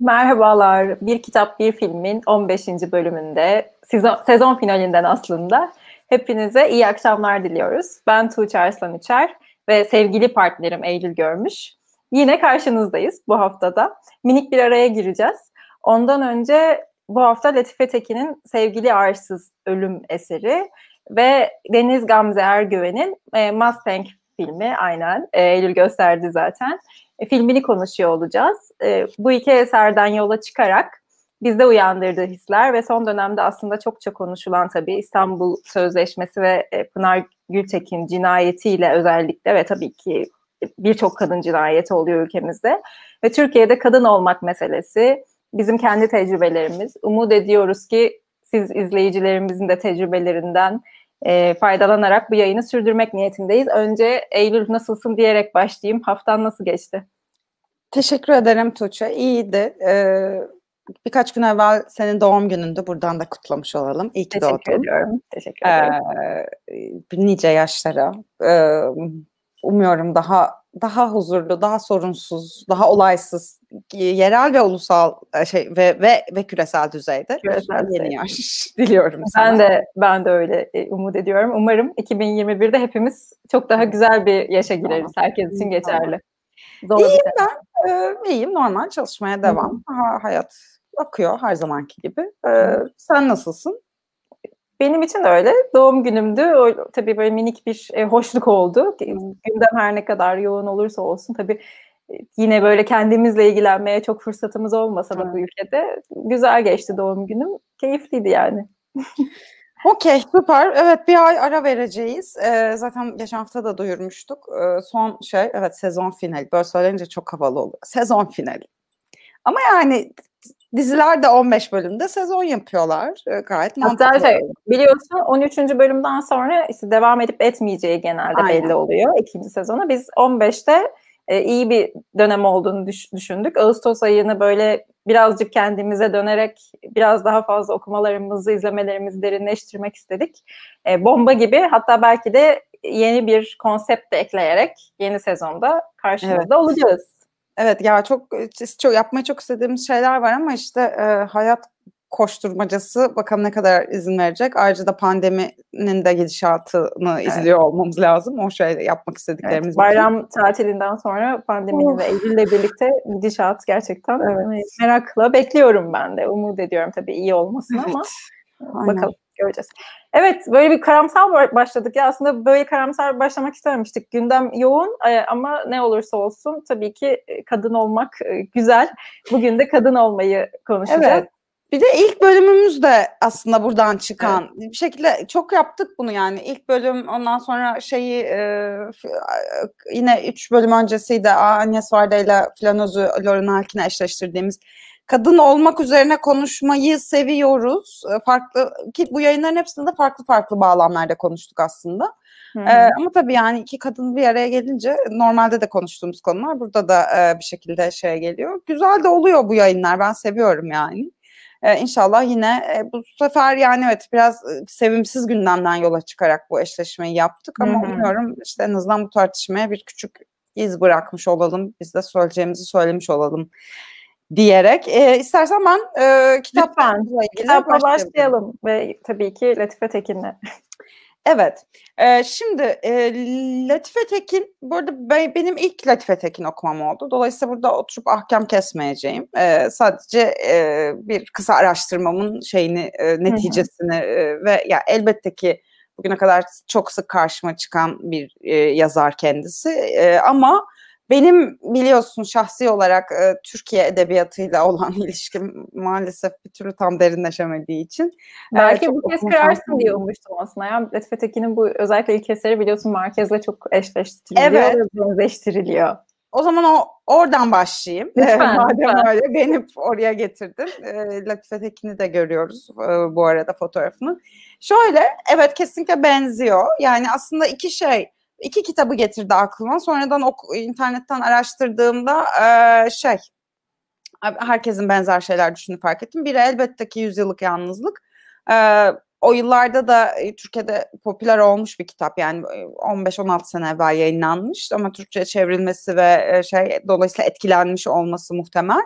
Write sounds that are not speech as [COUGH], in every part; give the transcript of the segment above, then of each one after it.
Merhabalar. Bir Kitap Bir Filmin 15. bölümünde sezon, sezon finalinden aslında hepinize iyi akşamlar diliyoruz. Ben Tuğçe Arslan Üçer ve sevgili partnerim Eylül Görmüş. Yine karşınızdayız bu haftada. Minik bir araya gireceğiz. Ondan önce bu hafta Latife Tekin'in Sevgili Arsız Ölüm eseri ve Deniz Gamze Ergüven'in e, Mustang filmi aynen. E, Eylül gösterdi zaten. E, filmini konuşuyor olacağız. E, bu iki eserden yola çıkarak bizde uyandırdığı hisler ve son dönemde aslında çokça konuşulan tabii İstanbul Sözleşmesi ve e, Pınar Gültekin cinayetiyle özellikle ve tabii ki birçok kadın cinayeti oluyor ülkemizde. Ve Türkiye'de kadın olmak meselesi bizim kendi tecrübelerimiz. Umut ediyoruz ki siz izleyicilerimizin de tecrübelerinden e, faydalanarak bu yayını sürdürmek niyetindeyiz. Önce Eylül nasılsın diyerek başlayayım. Haftan nasıl geçti? Teşekkür ederim Tuğçe. İyiydi. Ee, birkaç gün evvel senin doğum günündü. Buradan da kutlamış olalım. İyi ki Teşekkür doğdun. Teşekkür ediyorum. Teşekkür ederim. E, nice yaşlara. Ee, umuyorum daha daha huzurlu, daha sorunsuz, daha olaysız e, yerel ve ulusal e, şey ve ve ve küresel düzeyde küresel yeni yaş [LAUGHS] diliyorum. Ben de ben de öyle e, umut ediyorum. Umarım 2021'de hepimiz çok daha güzel bir yaşa gireriz. Herkes için geçerli. Zor iyiyim ben. Ee, iyiyim. Normal çalışmaya devam. Hı. Ha, hayat akıyor her zamanki gibi. Ee, sen nasılsın? Benim için öyle. Doğum günümdü. O, tabii böyle minik bir e, hoşluk oldu. Gündem her ne kadar yoğun olursa olsun tabii e, yine böyle kendimizle ilgilenmeye çok fırsatımız olmasa da bu ülkede güzel geçti doğum günüm. Keyifliydi yani. [LAUGHS] Okey süper. Evet bir ay ara vereceğiz. Ee, zaten geçen hafta da duyurmuştuk. Ee, son şey evet sezon final. Böyle söylenince çok havalı oluyor. Sezon final. Ama yani Diziler de 15 bölümde sezon yapıyorlar. Ee, gayet mantıklı. şey, biliyorsun 13. bölümden sonra işte devam edip etmeyeceği genelde Aynen. belli oluyor ikinci sezona. Biz 15'te e, iyi bir dönem olduğunu düş- düşündük. Ağustos ayını böyle birazcık kendimize dönerek biraz daha fazla okumalarımızı, izlemelerimizi derinleştirmek istedik. E, bomba gibi hatta belki de yeni bir konsept de ekleyerek yeni sezonda karşınızda evet. olacağız. Evet ya çok, çok yapmayı çok istediğimiz şeyler var ama işte e, hayat koşturmacası bakalım ne kadar izin verecek. Ayrıca da pandeminin de gidişatını evet. izliyor olmamız lazım. O şey yapmak istediklerimiz. Evet, bayram için. tatilinden sonra pandeminin oh. ve Eylül'le birlikte gidişat gerçekten evet. Hani, merakla bekliyorum ben de. Umut ediyorum tabii iyi olmasın evet. ama Aynen. bakalım göreceğiz. Evet böyle bir karamsar başladık ya aslında böyle karamsar başlamak istememiştik. Gündem yoğun e, ama ne olursa olsun tabii ki e, kadın olmak e, güzel. Bugün de kadın olmayı konuşacağız. Evet. Bir de ilk bölümümüz de aslında buradan çıkan evet. bir şekilde çok yaptık bunu yani ilk bölüm ondan sonra şeyi yine üç bölüm öncesiydi Agnes Varda ile flanozu Lauren Halkin'e eşleştirdiğimiz kadın olmak üzerine konuşmayı seviyoruz. E, farklı ki bu yayınların hepsinde farklı farklı bağlamlarda konuştuk aslında. Ee, ama tabii yani iki kadın bir araya gelince normalde de konuştuğumuz konular burada da e, bir şekilde şeye geliyor. Güzel de oluyor bu yayınlar. Ben seviyorum yani. Ee, inşallah yine e, bu sefer yani evet biraz e, sevimsiz gündemden yola çıkarak bu eşleşmeyi yaptık ama Hı-hı. umuyorum işte en azından bu tartışmaya bir küçük iz bırakmış olalım. Biz de söyleyeceğimizi söylemiş olalım diyerek e, istersen ben e, kitapla ilgili kitapla başlayalım ve tabii ki Latife Tekin'le. Evet. E, şimdi e, Latife Tekin, burada be, benim ilk Latife Tekin okumam oldu. Dolayısıyla burada oturup ahkam kesmeyeceğim. E, sadece e, bir kısa araştırmamın şeyini, e, neticesini e, ve ya elbette ki bugüne kadar çok sık karşıma çıkan bir e, yazar kendisi. E, ama benim biliyorsun şahsi olarak e, Türkiye edebiyatıyla olan [LAUGHS] ilişkim maalesef bir türlü tam derinleşemediği için. E, Belki e, bu kez kırarsın diye umuştum aslında. Ya. Latife Tekin'in bu özellikle ilk eseri biliyorsun Markez'le çok eşleştiriliyor evet. ve benzeştiriliyor. O zaman o oradan başlayayım. Lütfen, [LAUGHS] madem lütfen. öyle beni oraya getirdin. E, Latife Tekin'i de görüyoruz e, bu arada fotoğrafını. Şöyle evet kesinlikle benziyor. Yani aslında iki şey iki kitabı getirdi aklıma. Sonradan ok internetten araştırdığımda e, şey herkesin benzer şeyler düşündüğünü fark ettim. Biri elbette ki Yüzyıllık Yalnızlık. E, o yıllarda da e, Türkiye'de popüler olmuş bir kitap yani 15-16 e, sene evvel yayınlanmış ama Türkçe çevrilmesi ve e, şey dolayısıyla etkilenmiş olması muhtemel.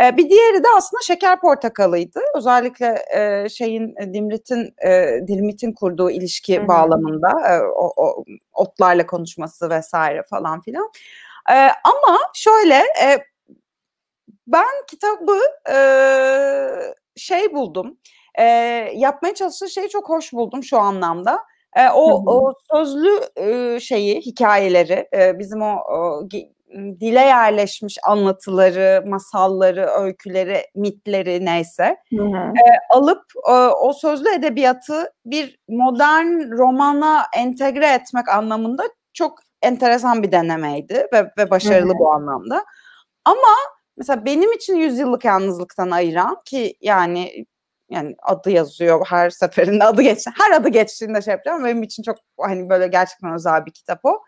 E, bir diğeri de aslında şeker portakalıydı. Özellikle e, şeyin e, Dimrit'in e, Dilmit'in kurduğu ilişki Hı-hı. bağlamında e, o, o otlarla konuşması vesaire falan filan. E, ama şöyle e, ben kitabı e, şey buldum. E, yapmaya çalıştığı şeyi çok hoş buldum şu anlamda. E, o, o sözlü e, şeyi, hikayeleri, e, bizim o, o dile yerleşmiş anlatıları, masalları, öyküleri, mitleri neyse E, alıp e, o sözlü edebiyatı bir modern romana entegre etmek anlamında çok enteresan bir denemeydi ve, ve başarılı hı hı. bu anlamda. Ama mesela benim için yüzyıllık yalnızlıktan ayıran ki yani yani adı yazıyor her seferinde adı geçti her adı geçtiğinde şey yapıyorum benim için çok hani böyle gerçekten özel bir kitap o.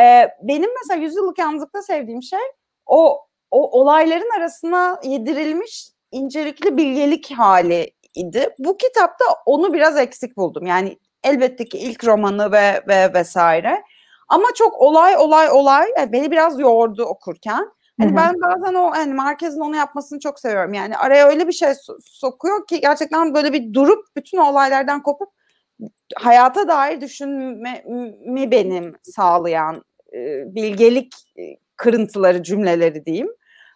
E, benim mesela yüzyıllık yalnızlıkta sevdiğim şey o o olayların arasına yedirilmiş incelikli bilgelik hali idi. Bu kitapta onu biraz eksik buldum. Yani elbette ki ilk romanı ve, ve vesaire. Ama çok olay olay olay yani beni biraz yordu okurken. Hani Hı-hı. ben bazen o hani merkezin onu yapmasını çok seviyorum. Yani araya öyle bir şey sokuyor ki gerçekten böyle bir durup bütün olaylardan kopup hayata dair düşünmemi benim sağlayan e, bilgelik e, kırıntıları cümleleri diyeyim.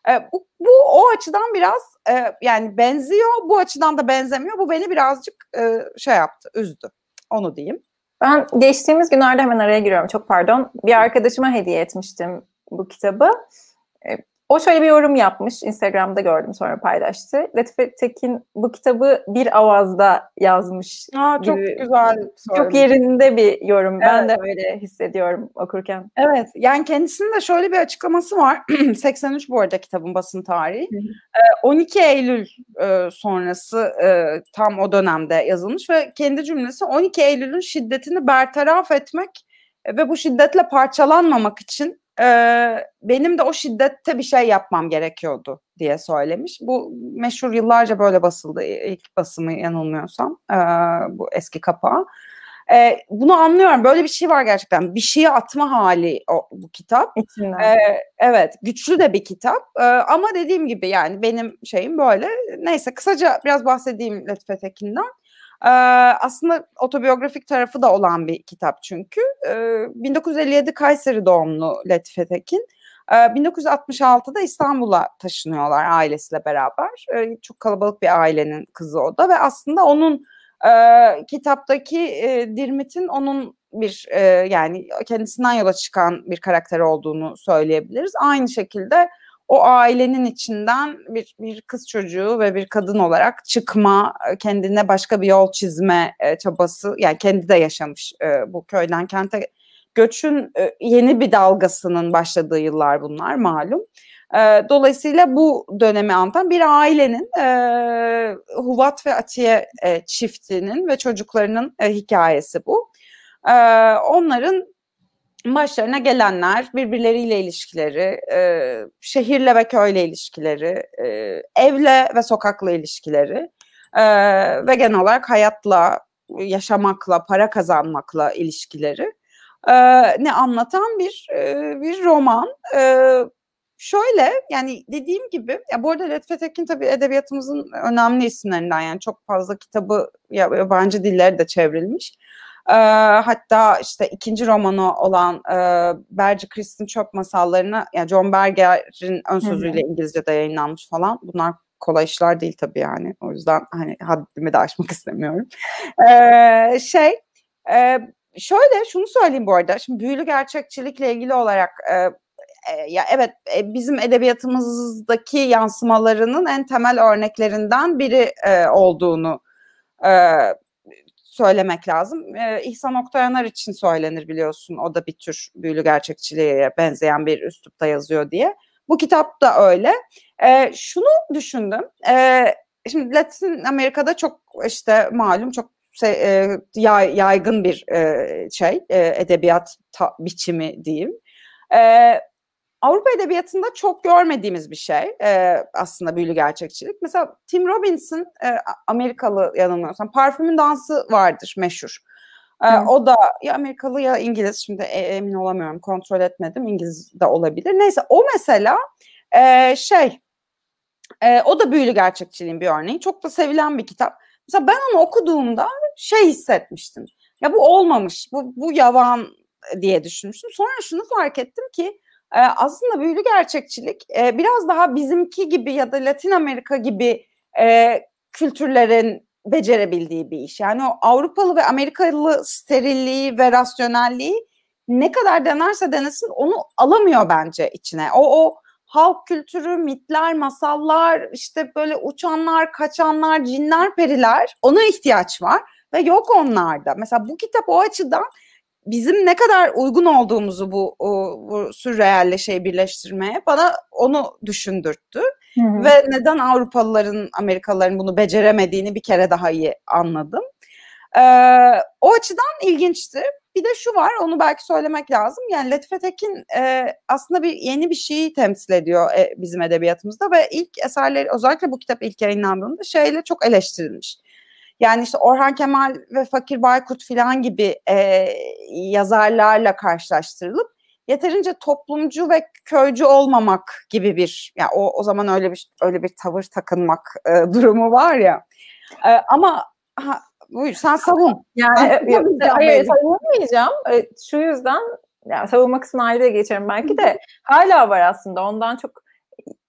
E, bu, bu o açıdan biraz e, yani benziyor bu açıdan da benzemiyor. Bu beni birazcık e, şey yaptı üzdü onu diyeyim. Ben geçtiğimiz günlerde hemen araya giriyorum çok pardon. Bir arkadaşıma hediye etmiştim bu kitabı. E, o şöyle bir yorum yapmış. Instagram'da gördüm sonra paylaştı. Latife Tekin bu kitabı bir avazda yazmış. Aa, gibi. Çok güzel. Sorun. Çok yerinde bir yorum. Evet. Ben de öyle hissediyorum okurken. Evet. Yani kendisinin de şöyle bir açıklaması var. 83 [CLEARS THROAT] bu arada kitabın basın tarihi. 12 ee, Eylül e, sonrası e, tam o dönemde yazılmış ve kendi cümlesi 12 Eylül'ün şiddetini bertaraf etmek ve bu şiddetle parçalanmamak için e, benim de o şiddette bir şey yapmam gerekiyordu diye söylemiş. Bu meşhur yıllarca böyle basıldı ilk basımı yanılmıyorsam e, bu eski kapağı. E, bunu anlıyorum. Böyle bir şey var gerçekten. Bir şeyi atma hali o, bu kitap. E, evet. Güçlü de bir kitap. E, ama dediğim gibi yani benim şeyim böyle. Neyse kısaca biraz bahsedeyim Latife Tekin'den. Ee, aslında otobiyografik tarafı da olan bir kitap çünkü. 1957 ee, Kayseri doğumlu Latife Tekin. 1966'da İstanbul'a taşınıyorlar ailesiyle beraber. Ee, çok kalabalık bir ailenin kızı o da ve aslında onun e, kitaptaki e, Dirmit'in onun bir e, yani kendisinden yola çıkan bir karakter olduğunu söyleyebiliriz. Aynı şekilde o ailenin içinden bir, bir kız çocuğu ve bir kadın olarak çıkma, e, kendine başka bir yol çizme e, çabası, yani kendi de yaşamış e, bu köyden kente göçün e, yeni bir dalgasının başladığı yıllar bunlar malum. E, dolayısıyla bu dönemi anlatan bir ailenin e, Huvat ve Atiye e, çiftinin ve çocuklarının e, hikayesi bu. E, onların başlarına gelenler, birbirleriyle ilişkileri, e, şehirle ve köyle ilişkileri, e, evle ve sokakla ilişkileri e, ve genel olarak hayatla, yaşamakla, para kazanmakla ilişkileri e, ne anlatan bir e, bir roman. E, şöyle yani dediğim gibi ya bu arada Redfet Ekin tabii edebiyatımızın önemli isimlerinden yani çok fazla kitabı yabancı dillere de çevrilmiş. E, hatta işte ikinci romanı olan e, Berge Christ'in Çöp Masallarını yani John Berger'in ön sözüyle İngilizce'de yayınlanmış falan. Bunlar kolay işler değil tabii yani. O yüzden hani haddimi de aşmak [LAUGHS] istemiyorum. E, şey e, şöyle şunu söyleyeyim bu arada. Şimdi büyülü gerçekçilikle ilgili olarak e, ya evet e, bizim edebiyatımızdaki yansımalarının en temel örneklerinden biri olduğunu söylemek lazım. E, İhsan Oktayanar için söylenir biliyorsun. O da bir tür büyülü gerçekçiliğe benzeyen bir üslupta yazıyor diye. Bu kitap da öyle. E, şunu düşündüm. E, şimdi Latin Amerika'da çok işte malum çok e, yay, yaygın bir e, şey e, edebiyat ta, biçimi diyeyim. E, Avrupa Edebiyatı'nda çok görmediğimiz bir şey e, aslında büyülü gerçekçilik. Mesela Tim Robbins'in e, Amerikalı yanılmıyorsam Parfümün Dansı vardır meşhur. E, o da ya Amerikalı ya İngiliz şimdi e, emin olamıyorum kontrol etmedim İngiliz de olabilir. Neyse o mesela e, şey e, o da büyülü gerçekçiliğin bir örneği. Çok da sevilen bir kitap. Mesela ben onu okuduğumda şey hissetmiştim. Ya bu olmamış, bu, bu yavan diye düşünmüştüm. Sonra şunu fark ettim ki e, aslında büyülü gerçekçilik e, biraz daha bizimki gibi ya da Latin Amerika gibi e, kültürlerin becerebildiği bir iş. Yani o Avrupalı ve Amerikalı sterilliği ve rasyonelliği ne kadar denerse denesin onu alamıyor bence içine. O o halk kültürü, mitler, masallar, işte böyle uçanlar, kaçanlar, cinler, periler ona ihtiyaç var ve yok onlarda. Mesela bu kitap o açıdan bizim ne kadar uygun olduğumuzu bu, o, bu sürrealle şey birleştirmeye bana onu düşündürttü. Hı hı. Ve neden Avrupalıların, Amerikalıların bunu beceremediğini bir kere daha iyi anladım. Ee, o açıdan ilginçti. Bir de şu var, onu belki söylemek lazım. Yani Latife Tekin e, aslında bir yeni bir şeyi temsil ediyor e, bizim edebiyatımızda ve ilk eserleri, özellikle bu kitap ilk yayınlandığında şeyle çok eleştirilmiş. Yani işte Orhan Kemal ve Fakir Baykut filan gibi e, yazarlarla karşılaştırılıp yeterince toplumcu ve köycü olmamak gibi bir ya yani o o zaman öyle bir öyle bir tavır takınmak e, durumu var ya. E, ama ha, buyur sen savun. Yani sen, e, hayır savunamayacağım. E, şu yüzden yani savunma kısmına ayrı geçerim belki de hala var aslında. Ondan çok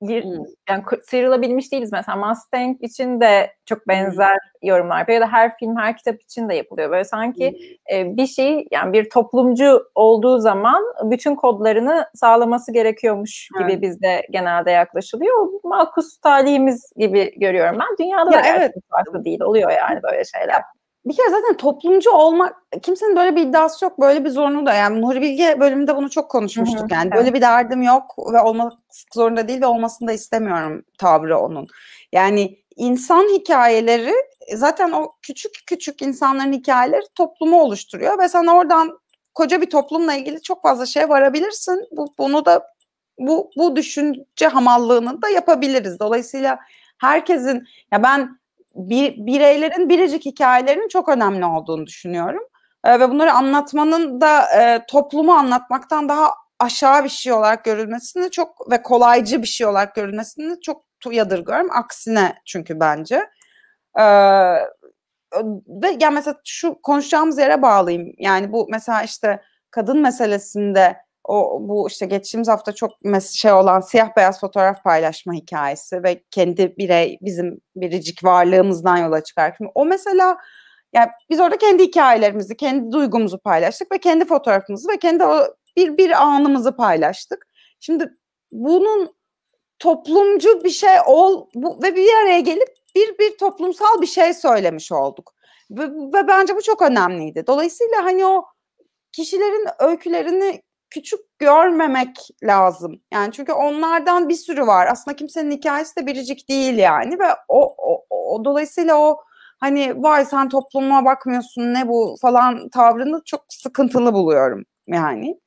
gir, hmm. yani sıyrılabilmiş değiliz. Mesela Mustang için de çok benzer hmm. yorumlar yapıyor. Ya da her film, her kitap için de yapılıyor. Böyle sanki hmm. e, bir şey yani bir toplumcu olduğu zaman bütün kodlarını sağlaması gerekiyormuş gibi evet. bizde genelde yaklaşılıyor. Makus talihimiz gibi görüyorum ben. Dünyada ya da evet. farklı değil. Oluyor yani böyle şeyler bir kere zaten toplumcu olmak kimsenin böyle bir iddiası yok böyle bir zorunlu da yani Nuri Bilge bölümünde bunu çok konuşmuştuk Hı-hı, yani evet. böyle bir derdim yok ve olmak zorunda değil ve olmasını da istemiyorum tavrı onun. Yani insan hikayeleri zaten o küçük küçük insanların hikayeleri toplumu oluşturuyor ve sen oradan koca bir toplumla ilgili çok fazla şey varabilirsin. Bu, bunu da bu, bu düşünce hamallığını da yapabiliriz. Dolayısıyla herkesin ya ben bir, bireylerin biricik hikayelerinin çok önemli olduğunu düşünüyorum. E, ve bunları anlatmanın da e, toplumu anlatmaktan daha aşağı bir şey olarak görülmesini çok ve kolaycı bir şey olarak görülmesini çok yadırgıyorum. Aksine çünkü bence. Ee, ve yani mesela şu konuşacağımız yere bağlayayım. Yani bu mesela işte kadın meselesinde o bu işte geçtiğimiz hafta çok şey olan siyah beyaz fotoğraf paylaşma hikayesi ve kendi birey bizim biricik varlığımızdan yola çıkarak. Şimdi o mesela yani biz orada kendi hikayelerimizi, kendi duygumuzu paylaştık ve kendi fotoğrafımızı ve kendi o bir bir anımızı paylaştık. Şimdi bunun toplumcu bir şey ol bu, ve bir araya gelip bir bir toplumsal bir şey söylemiş olduk. Ve, ve bence bu çok önemliydi. Dolayısıyla hani o kişilerin öykülerini küçük görmemek lazım. Yani çünkü onlardan bir sürü var. Aslında kimsenin hikayesi de biricik değil yani ve o, o, o dolayısıyla o hani vay sen topluma bakmıyorsun ne bu falan tavrını çok sıkıntılı buluyorum yani.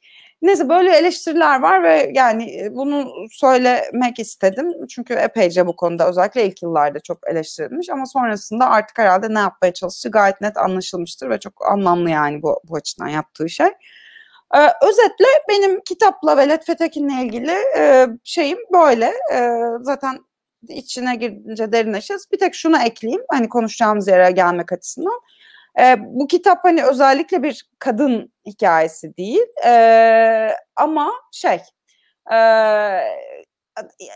Neyse böyle eleştiriler var ve yani e, bunu söylemek istedim. Çünkü epeyce bu konuda özellikle ilk yıllarda çok eleştirilmiş ama sonrasında artık herhalde ne yapmaya çalıştığı gayet net anlaşılmıştır ve çok anlamlı yani bu, bu açıdan yaptığı şey. E, özetle benim kitapla ve Letfetekin'le ilgili e, şeyim böyle. E, zaten içine girince derinleşeceğiz. Bir tek şunu ekleyeyim hani konuşacağımız yere gelmek açısından. E, bu kitap hani özellikle bir kadın hikayesi değil e, ama şey e,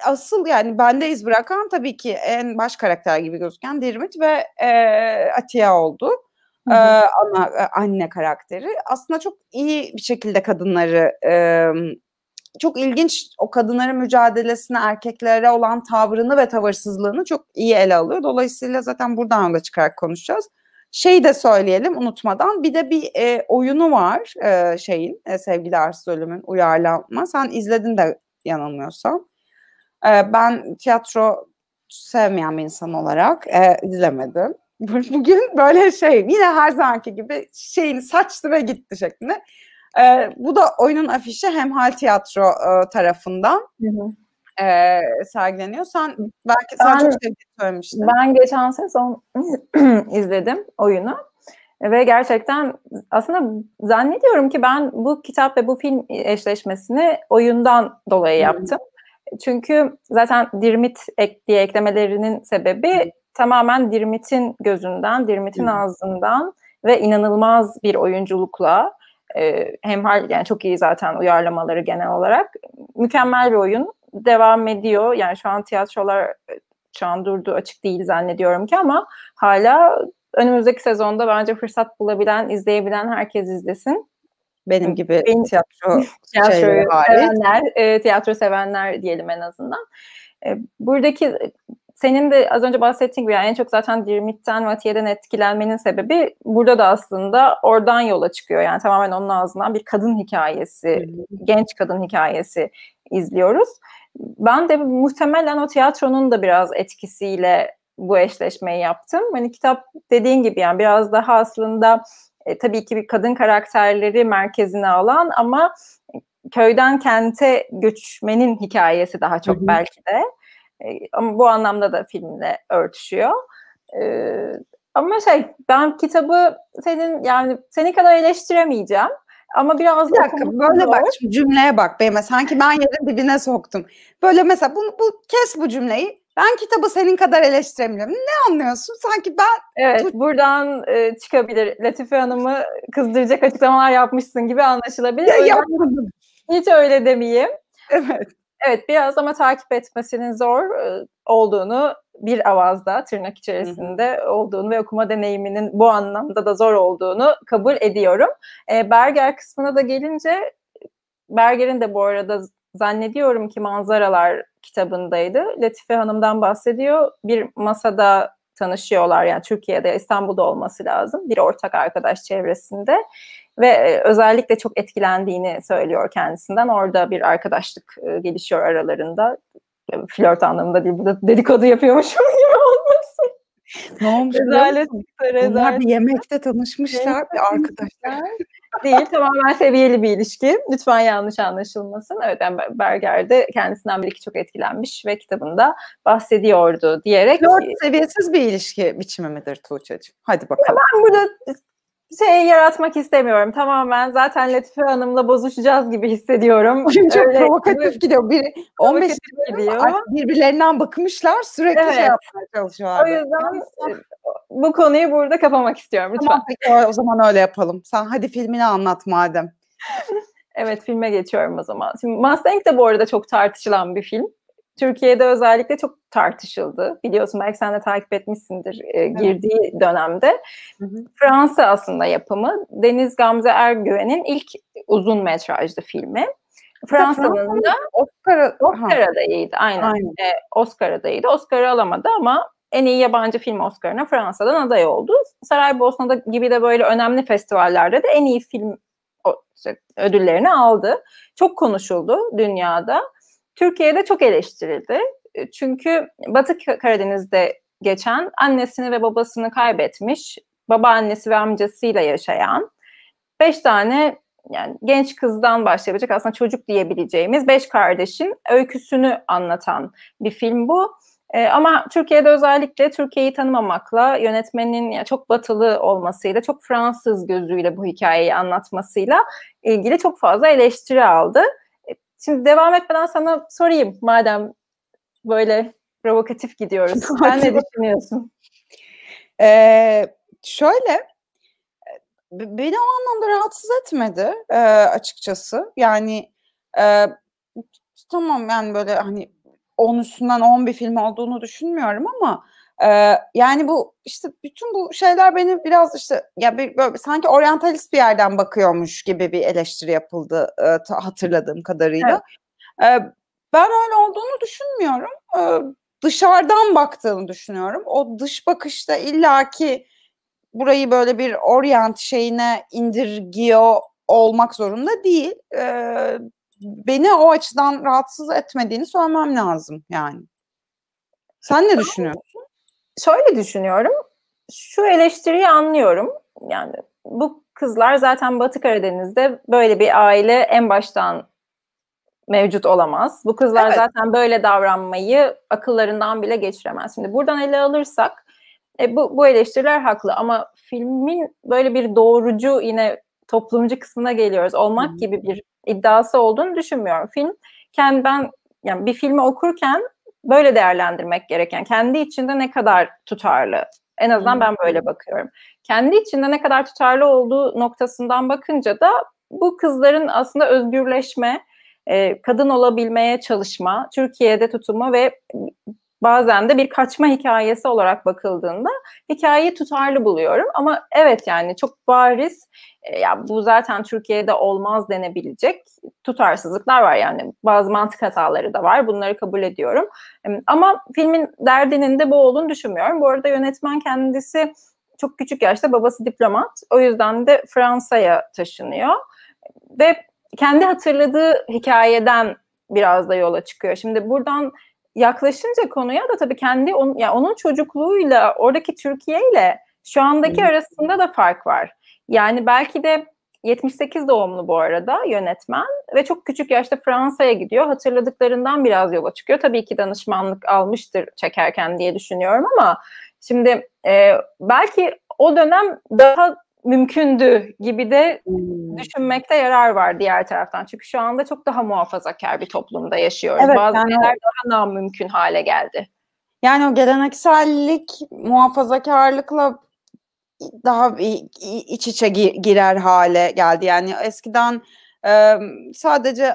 asıl yani bende iz bırakan tabii ki en baş karakter gibi gözüken Dirmit ve e, Atiye oldu e, ana anne karakteri aslında çok iyi bir şekilde kadınları e, çok ilginç o kadınların mücadelesini erkeklere olan tavrını ve tavırsızlığını çok iyi ele alıyor. Dolayısıyla zaten buradan da çıkarak konuşacağız. Şey de söyleyelim unutmadan bir de bir e, oyunu var e, şeyin e, sevgili Arsız Ölüm'ün uyarlanma. Sen izledin de yanılmıyorsam. E, ben tiyatro sevmeyen bir insan olarak e, izlemedim bugün böyle şey yine her zamanki gibi şeyini saçtı ve gitti şeklinde. E, bu da oyunun afişi hem Hal Tiyatro e, tarafından e, sergileniyor. Sen belki sen ben, çok sevdiğini şey söylemiştin. Ben geçen sezon [CLEARS THROAT] izledim oyunu. Ve gerçekten aslında zannediyorum ki ben bu kitap ve bu film eşleşmesini oyundan dolayı yaptım. Hı. Çünkü zaten Dirmit ek diye eklemelerinin sebebi tamamen Dirmit'in gözünden, Dirmit'in ağzından ve inanılmaz bir oyunculukla e, hem hal yani çok iyi zaten uyarlamaları genel olarak mükemmel bir oyun devam ediyor. Yani şu an tiyatrolar e, şu an durdu açık değil zannediyorum ki ama hala önümüzdeki sezonda bence fırsat bulabilen, izleyebilen herkes izlesin. Benim gibi Benim, tiyatro, [LAUGHS] tiyatro sevenler, e, tiyatro sevenler diyelim en azından. E, buradaki senin de az önce bahsettiğin gibi yani en çok zaten Dirmit'ten ve Atiye'den etkilenmenin sebebi burada da aslında oradan yola çıkıyor. Yani tamamen onun ağzından bir kadın hikayesi, genç kadın hikayesi izliyoruz. Ben de muhtemelen o tiyatronun da biraz etkisiyle bu eşleşmeyi yaptım. Hani kitap dediğin gibi yani biraz daha aslında e, tabii ki bir kadın karakterleri merkezine alan ama köyden kente göçmenin hikayesi daha çok belki de. E, ama bu anlamda da filmle örtüşüyor. E, ama şey ben kitabı senin yani seni kadar eleştiremeyeceğim. Ama biraz bir dakika böyle bak şimdi cümleye bak Beyme sanki ben yerin dibine soktum. Böyle mesela bu, bu kes bu cümleyi. Ben kitabı senin kadar eleştiremiyorum. Ne anlıyorsun? Sanki ben... Evet, buradan e, çıkabilir. Latife Hanım'ı kızdıracak açıklamalar yapmışsın gibi anlaşılabilir. Ya, yapmadım. Hiç öyle demeyeyim. Evet. Evet biraz ama takip etmesinin zor e, olduğunu bir avazda tırnak içerisinde Hı-hı. olduğunu ve okuma deneyiminin bu anlamda da zor olduğunu kabul ediyorum. E, Berger kısmına da gelince Berger'in de bu arada zannediyorum ki manzaralar kitabındaydı. Latife Hanım'dan bahsediyor. Bir masada tanışıyorlar. Yani Türkiye'de, İstanbul'da olması lazım. Bir ortak arkadaş çevresinde ve e, özellikle çok etkilendiğini söylüyor kendisinden. Orada bir arkadaşlık e, gelişiyor aralarında. E, flört anlamında değil, burada dedikodu yapıyormuşum [LAUGHS] gibi olmasın. Ne olmuş? Rezalet. Bunlar bir yemekte tanışmışlar, bir arkadaşlar değil. Tamamen seviyeli bir ilişki. Lütfen yanlış anlaşılmasın. Öden Berger de kendisinden bir iki çok etkilenmiş ve kitabında bahsediyordu diyerek. Flört seviyesiz bir ilişki biçimi midir Tuğçe'cim? Hadi bakalım. Ya ben burada şey yaratmak istemiyorum tamamen. Zaten Latife Hanım'la bozuşacağız gibi hissediyorum. [LAUGHS] çok Öyle, provokatif gidiyor. Biri 15 gidiyor. Birbirlerinden bakmışlar sürekli şey evet. şey yapmaya çalışıyorlar. O yüzden bu konuyu burada kapamak istiyorum lütfen. Tamam peki o zaman öyle yapalım. Sen hadi filmini anlat madem. evet filme geçiyorum o zaman. Şimdi Mustang de bu arada çok tartışılan bir film. Türkiye'de özellikle çok tartışıldı. Biliyorsun belki sen de takip etmişsindir e, girdiği evet. dönemde. Hı hı. Fransa aslında yapımı. Deniz Gamze Ergüven'in ilk uzun metrajlı filmi. Fransa'nın da Oscar, Oscar adayıydı. Aynen. Aynen. E, Oscar adayıydı. Oscar'ı alamadı ama en iyi yabancı film Oscar'ına Fransa'dan aday oldu. Saraybosna'da gibi de böyle önemli festivallerde de en iyi film ödüllerini aldı. Çok konuşuldu dünyada. Türkiye'de çok eleştirildi. E, çünkü Batı Karadeniz'de geçen annesini ve babasını kaybetmiş, babaannesi ve amcasıyla yaşayan beş tane yani genç kızdan başlayacak aslında çocuk diyebileceğimiz beş kardeşin öyküsünü anlatan bir film bu. Ee, ama Türkiye'de özellikle Türkiye'yi tanımamakla yönetmenin ya çok batılı olmasıyla, çok Fransız gözüyle bu hikayeyi anlatmasıyla ilgili çok fazla eleştiri aldı. Şimdi devam etmeden sana sorayım madem böyle provokatif gidiyoruz. [LAUGHS] Sen ne düşünüyorsun? Ee, şöyle e, beni o anlamda rahatsız etmedi e, açıkçası. Yani e, tamam yani böyle hani 10 üstünden 10 bir film olduğunu düşünmüyorum ama yani bu işte bütün bu şeyler beni biraz işte ya bir, böyle sanki oryantalist bir yerden bakıyormuş gibi bir eleştiri yapıldı hatırladığım kadarıyla. Evet. ben öyle olduğunu düşünmüyorum. Ee, dışarıdan baktığını düşünüyorum. O dış bakışta illaki burayı böyle bir oryant şeyine indirgiyor olmak zorunda değil. beni o açıdan rahatsız etmediğini söylemem lazım yani. Sen ne düşünüyorsun? şöyle düşünüyorum. Şu eleştiriyi anlıyorum. Yani bu kızlar zaten Batı Karadeniz'de böyle bir aile en baştan mevcut olamaz. Bu kızlar evet. zaten böyle davranmayı akıllarından bile geçiremez. Şimdi buradan ele alırsak e, bu, bu eleştiriler haklı ama filmin böyle bir doğrucu yine toplumcu kısmına geliyoruz. Olmak hmm. gibi bir iddiası olduğunu düşünmüyorum. Film kendi ben yani bir filmi okurken böyle değerlendirmek gereken, kendi içinde ne kadar tutarlı? En azından ben böyle hmm. bakıyorum. Kendi içinde ne kadar tutarlı olduğu noktasından bakınca da bu kızların aslında özgürleşme, kadın olabilmeye çalışma, Türkiye'de tutunma ve bazen de bir kaçma hikayesi olarak bakıldığında hikayeyi tutarlı buluyorum. Ama evet yani çok bariz e, ya bu zaten Türkiye'de olmaz denebilecek tutarsızlıklar var yani bazı mantık hataları da var bunları kabul ediyorum ama filmin derdinin de bu olduğunu düşünmüyorum bu arada yönetmen kendisi çok küçük yaşta babası diplomat o yüzden de Fransa'ya taşınıyor ve kendi hatırladığı hikayeden biraz da yola çıkıyor şimdi buradan yaklaşınca konuya da tabii kendi on, yani onun çocukluğuyla oradaki Türkiye ile şu andaki hmm. arasında da fark var. Yani belki de 78 doğumlu bu arada yönetmen ve çok küçük yaşta Fransa'ya gidiyor. Hatırladıklarından biraz yola çıkıyor. Tabii ki danışmanlık almıştır çekerken diye düşünüyorum ama şimdi e, belki o dönem daha mümkündü gibi de hmm. düşünmekte yarar var diğer taraftan. Çünkü şu anda çok daha muhafazakar bir toplumda yaşıyoruz. Evet, Bazı yani, şeyler daha mümkün hale geldi. Yani o geleneksellik muhafazakarlıkla daha iç içe girer hale geldi. Yani eskiden sadece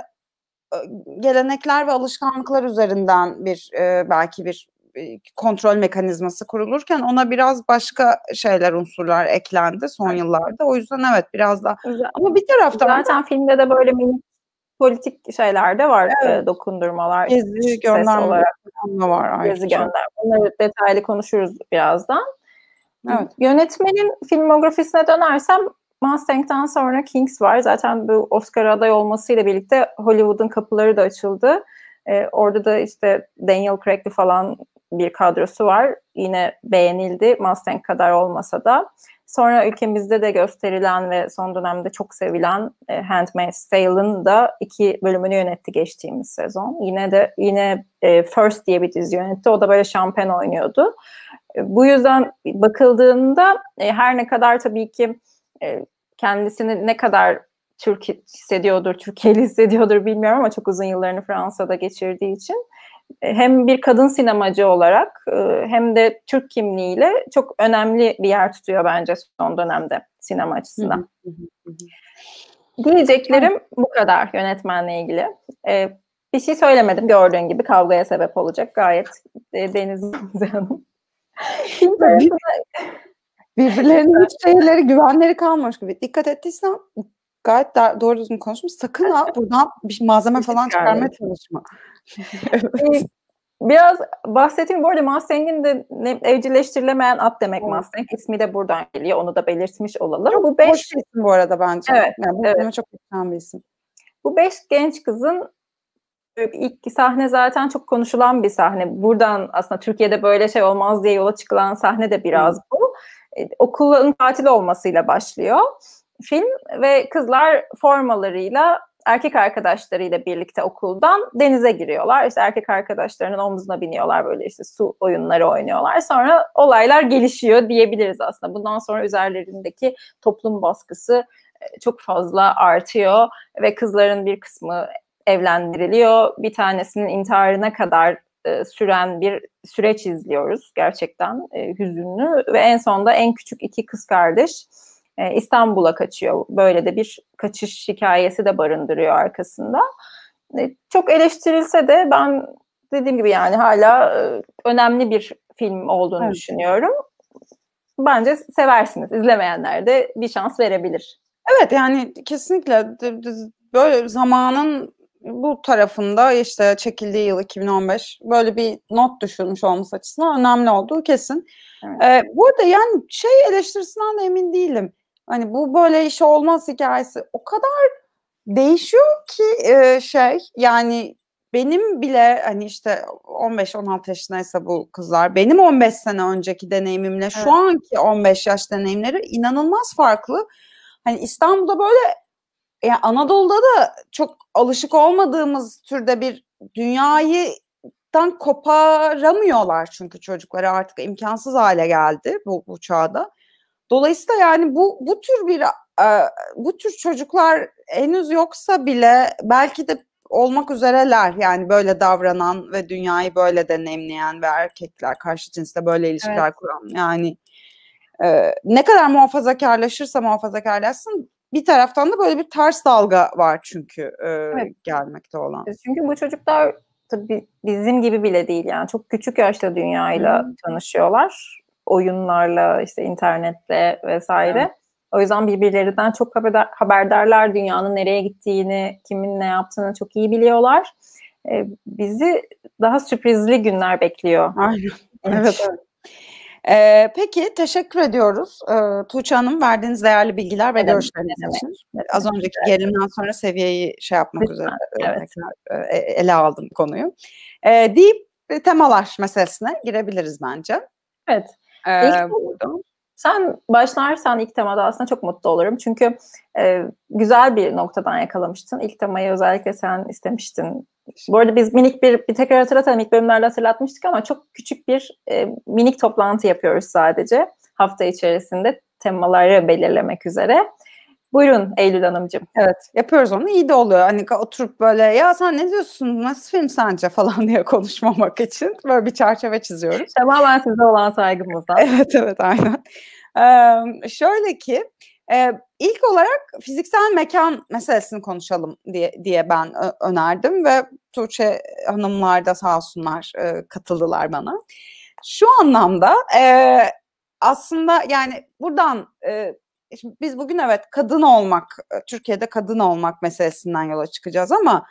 gelenekler ve alışkanlıklar üzerinden bir belki bir e, kontrol mekanizması kurulurken ona biraz başka şeyler unsurlar eklendi son yıllarda. O yüzden evet biraz da Ama bir taraftan zaten da, filmde de böyle minik politik şeyler de var e, evet. dokundurmalar. Gezi göndermeler var. Ayrıca. Gezi gönderme. Bunları detaylı konuşuruz birazdan. Evet. Yönetmenin filmografisine dönersem Mustang'dan sonra Kings var. Zaten bu Oscar aday olmasıyla birlikte Hollywood'un kapıları da açıldı. Ee, orada da işte Daniel Craig'li falan bir kadrosu var. Yine beğenildi Mustang kadar olmasa da. Sonra ülkemizde de gösterilen ve son dönemde çok sevilen e, Handmaid's Tale'ın da iki bölümünü yönetti geçtiğimiz sezon. Yine de yine e, First diye bir dizi yönetti. O da böyle şampen oynuyordu. E, bu yüzden bakıldığında e, her ne kadar tabii ki e, kendisini ne kadar Türk hissediyordur, Türkiye'li hissediyordur bilmiyorum ama çok uzun yıllarını Fransa'da geçirdiği için hem bir kadın sinemacı olarak e, hem de Türk kimliğiyle çok önemli bir yer tutuyor bence son dönemde sinema açısından. Diyeceklerim bu kadar yönetmenle ilgili. Ee, bir şey söylemedim gördüğün gibi kavgaya sebep olacak gayet e, Deniz Hanım. [LAUGHS] Birbirlerinin hiç şeyleri güvenleri kalmamış gibi. Dikkat ettiysen gayet doğru düzgün konuşmuş. Sakın ha [LAUGHS] buradan bir malzeme falan çıkarmaya çalışma. [LAUGHS] Ee, biraz bahsettiğim bu arada Mustang'in de ne, evcilleştirilemeyen at demek evet. Mustang. İsmi de buradan geliyor. Onu da belirtmiş olalım. Çok bu beş... hoş isim bu arada bence. Evet. Yani bu evet. çok güzel bir isim. Bu beş genç kızın e, ilk sahne zaten çok konuşulan bir sahne. Buradan aslında Türkiye'de böyle şey olmaz diye yola çıkılan sahne de biraz Hı. bu. E, okulun tatil olmasıyla başlıyor film ve kızlar formalarıyla erkek arkadaşlarıyla birlikte okuldan denize giriyorlar. İşte erkek arkadaşlarının omzuna biniyorlar böyle işte su oyunları oynuyorlar. Sonra olaylar gelişiyor diyebiliriz aslında. Bundan sonra üzerlerindeki toplum baskısı e, çok fazla artıyor ve kızların bir kısmı evlendiriliyor. Bir tanesinin intiharına kadar e, süren bir süreç izliyoruz gerçekten e, hüzünlü ve en sonunda en küçük iki kız kardeş e, İstanbul'a kaçıyor. Böyle de bir kaçış hikayesi de barındırıyor arkasında. E, çok eleştirilse de ben dediğim gibi yani hala e, önemli bir film olduğunu evet. düşünüyorum. Bence seversiniz. İzlemeyenler de bir şans verebilir. Evet yani kesinlikle böyle zamanın bu tarafında işte çekildiği yıl 2015 böyle bir not düşürmüş olması açısından önemli olduğu kesin. Evet. Ee, bu arada yani şey eleştirisinden de emin değilim. Hani bu böyle iş olmaz hikayesi o kadar değişiyor ki e, şey yani benim bile hani işte 15-16 yaşındaysa bu kızlar benim 15 sene önceki deneyimimle evet. şu anki 15 yaş deneyimleri inanılmaz farklı. Hani İstanbul'da böyle yani Anadolu'da da çok alışık olmadığımız türde bir dünyayı dan koparamıyorlar çünkü çocukları artık imkansız hale geldi bu, bu çağda. Dolayısıyla yani bu bu tür bir e, bu tür çocuklar henüz yoksa bile belki de olmak üzereler yani böyle davranan ve dünyayı böyle deneyimleyen ve erkekler karşı cinsle böyle ilişkiler evet. kuran yani e, ne kadar muhafazakarlaşırsa muhafazakarlaşsın bir taraftan da böyle bir ters dalga var çünkü e, evet. gelmekte olan. E, çünkü bu çocuklar tabii bizim gibi bile değil yani çok küçük yaşta dünyayla tanışıyorlar oyunlarla, işte internetle vesaire. Evet. O yüzden birbirlerinden çok haberdarlar dünyanın nereye gittiğini, kimin ne yaptığını çok iyi biliyorlar. Ee, bizi daha sürprizli günler bekliyor. Aynen. Evet. evet. Ee, peki teşekkür ediyoruz ee, Tuğçe Hanım verdiğiniz değerli bilgiler ve evet, görüşleriniz için. Evet, Az önceki gerilimden sonra seviyeyi şey yapmak üzere e, evet. E, ele aldım konuyu. Ee, deyip temalar meselesine girebiliriz bence. Evet. Ee, Sen başlarsan ilk temada aslında çok mutlu olurum. Çünkü e, güzel bir noktadan yakalamıştın. İlk temayı özellikle sen istemiştin. Bu arada biz minik bir, bir tekrar hatırlatalım. İlk bölümlerde hatırlatmıştık ama çok küçük bir e, minik toplantı yapıyoruz sadece hafta içerisinde temaları belirlemek üzere. Buyurun Eylül Hanımcığım. Evet yapıyoruz onu iyi de oluyor. Hani oturup böyle ya sen ne diyorsun nasıl film sence falan [LAUGHS] diye konuşmamak için böyle bir çerçeve çiziyoruz. Tamamen size olan saygımızdan. [LAUGHS] evet evet aynen. Ee, şöyle ki e, ilk olarak fiziksel mekan meselesini konuşalım diye, diye ben önerdim ve Tuğçe Hanımlar da sağ olsunlar e, katıldılar bana. Şu anlamda e, aslında yani buradan e, e, şimdi biz bugün evet kadın olmak, e, Türkiye'de kadın olmak meselesinden yola çıkacağız ama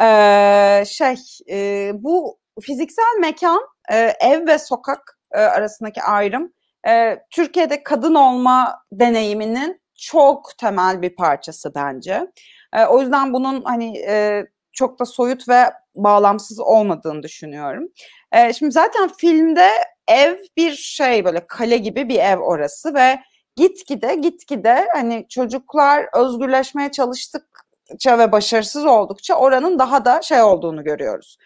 e, şey e, bu fiziksel mekan, e, ev ve sokak e, arasındaki ayrım e, Türkiye'de kadın olma deneyiminin çok temel bir parçası bence. E, o yüzden bunun hani e, çok da soyut ve bağlamsız olmadığını düşünüyorum. E, şimdi zaten filmde ev bir şey böyle kale gibi bir ev orası ve gitgide gitgide hani çocuklar özgürleşmeye çalıştıkça ve başarısız oldukça oranın daha da şey olduğunu görüyoruz.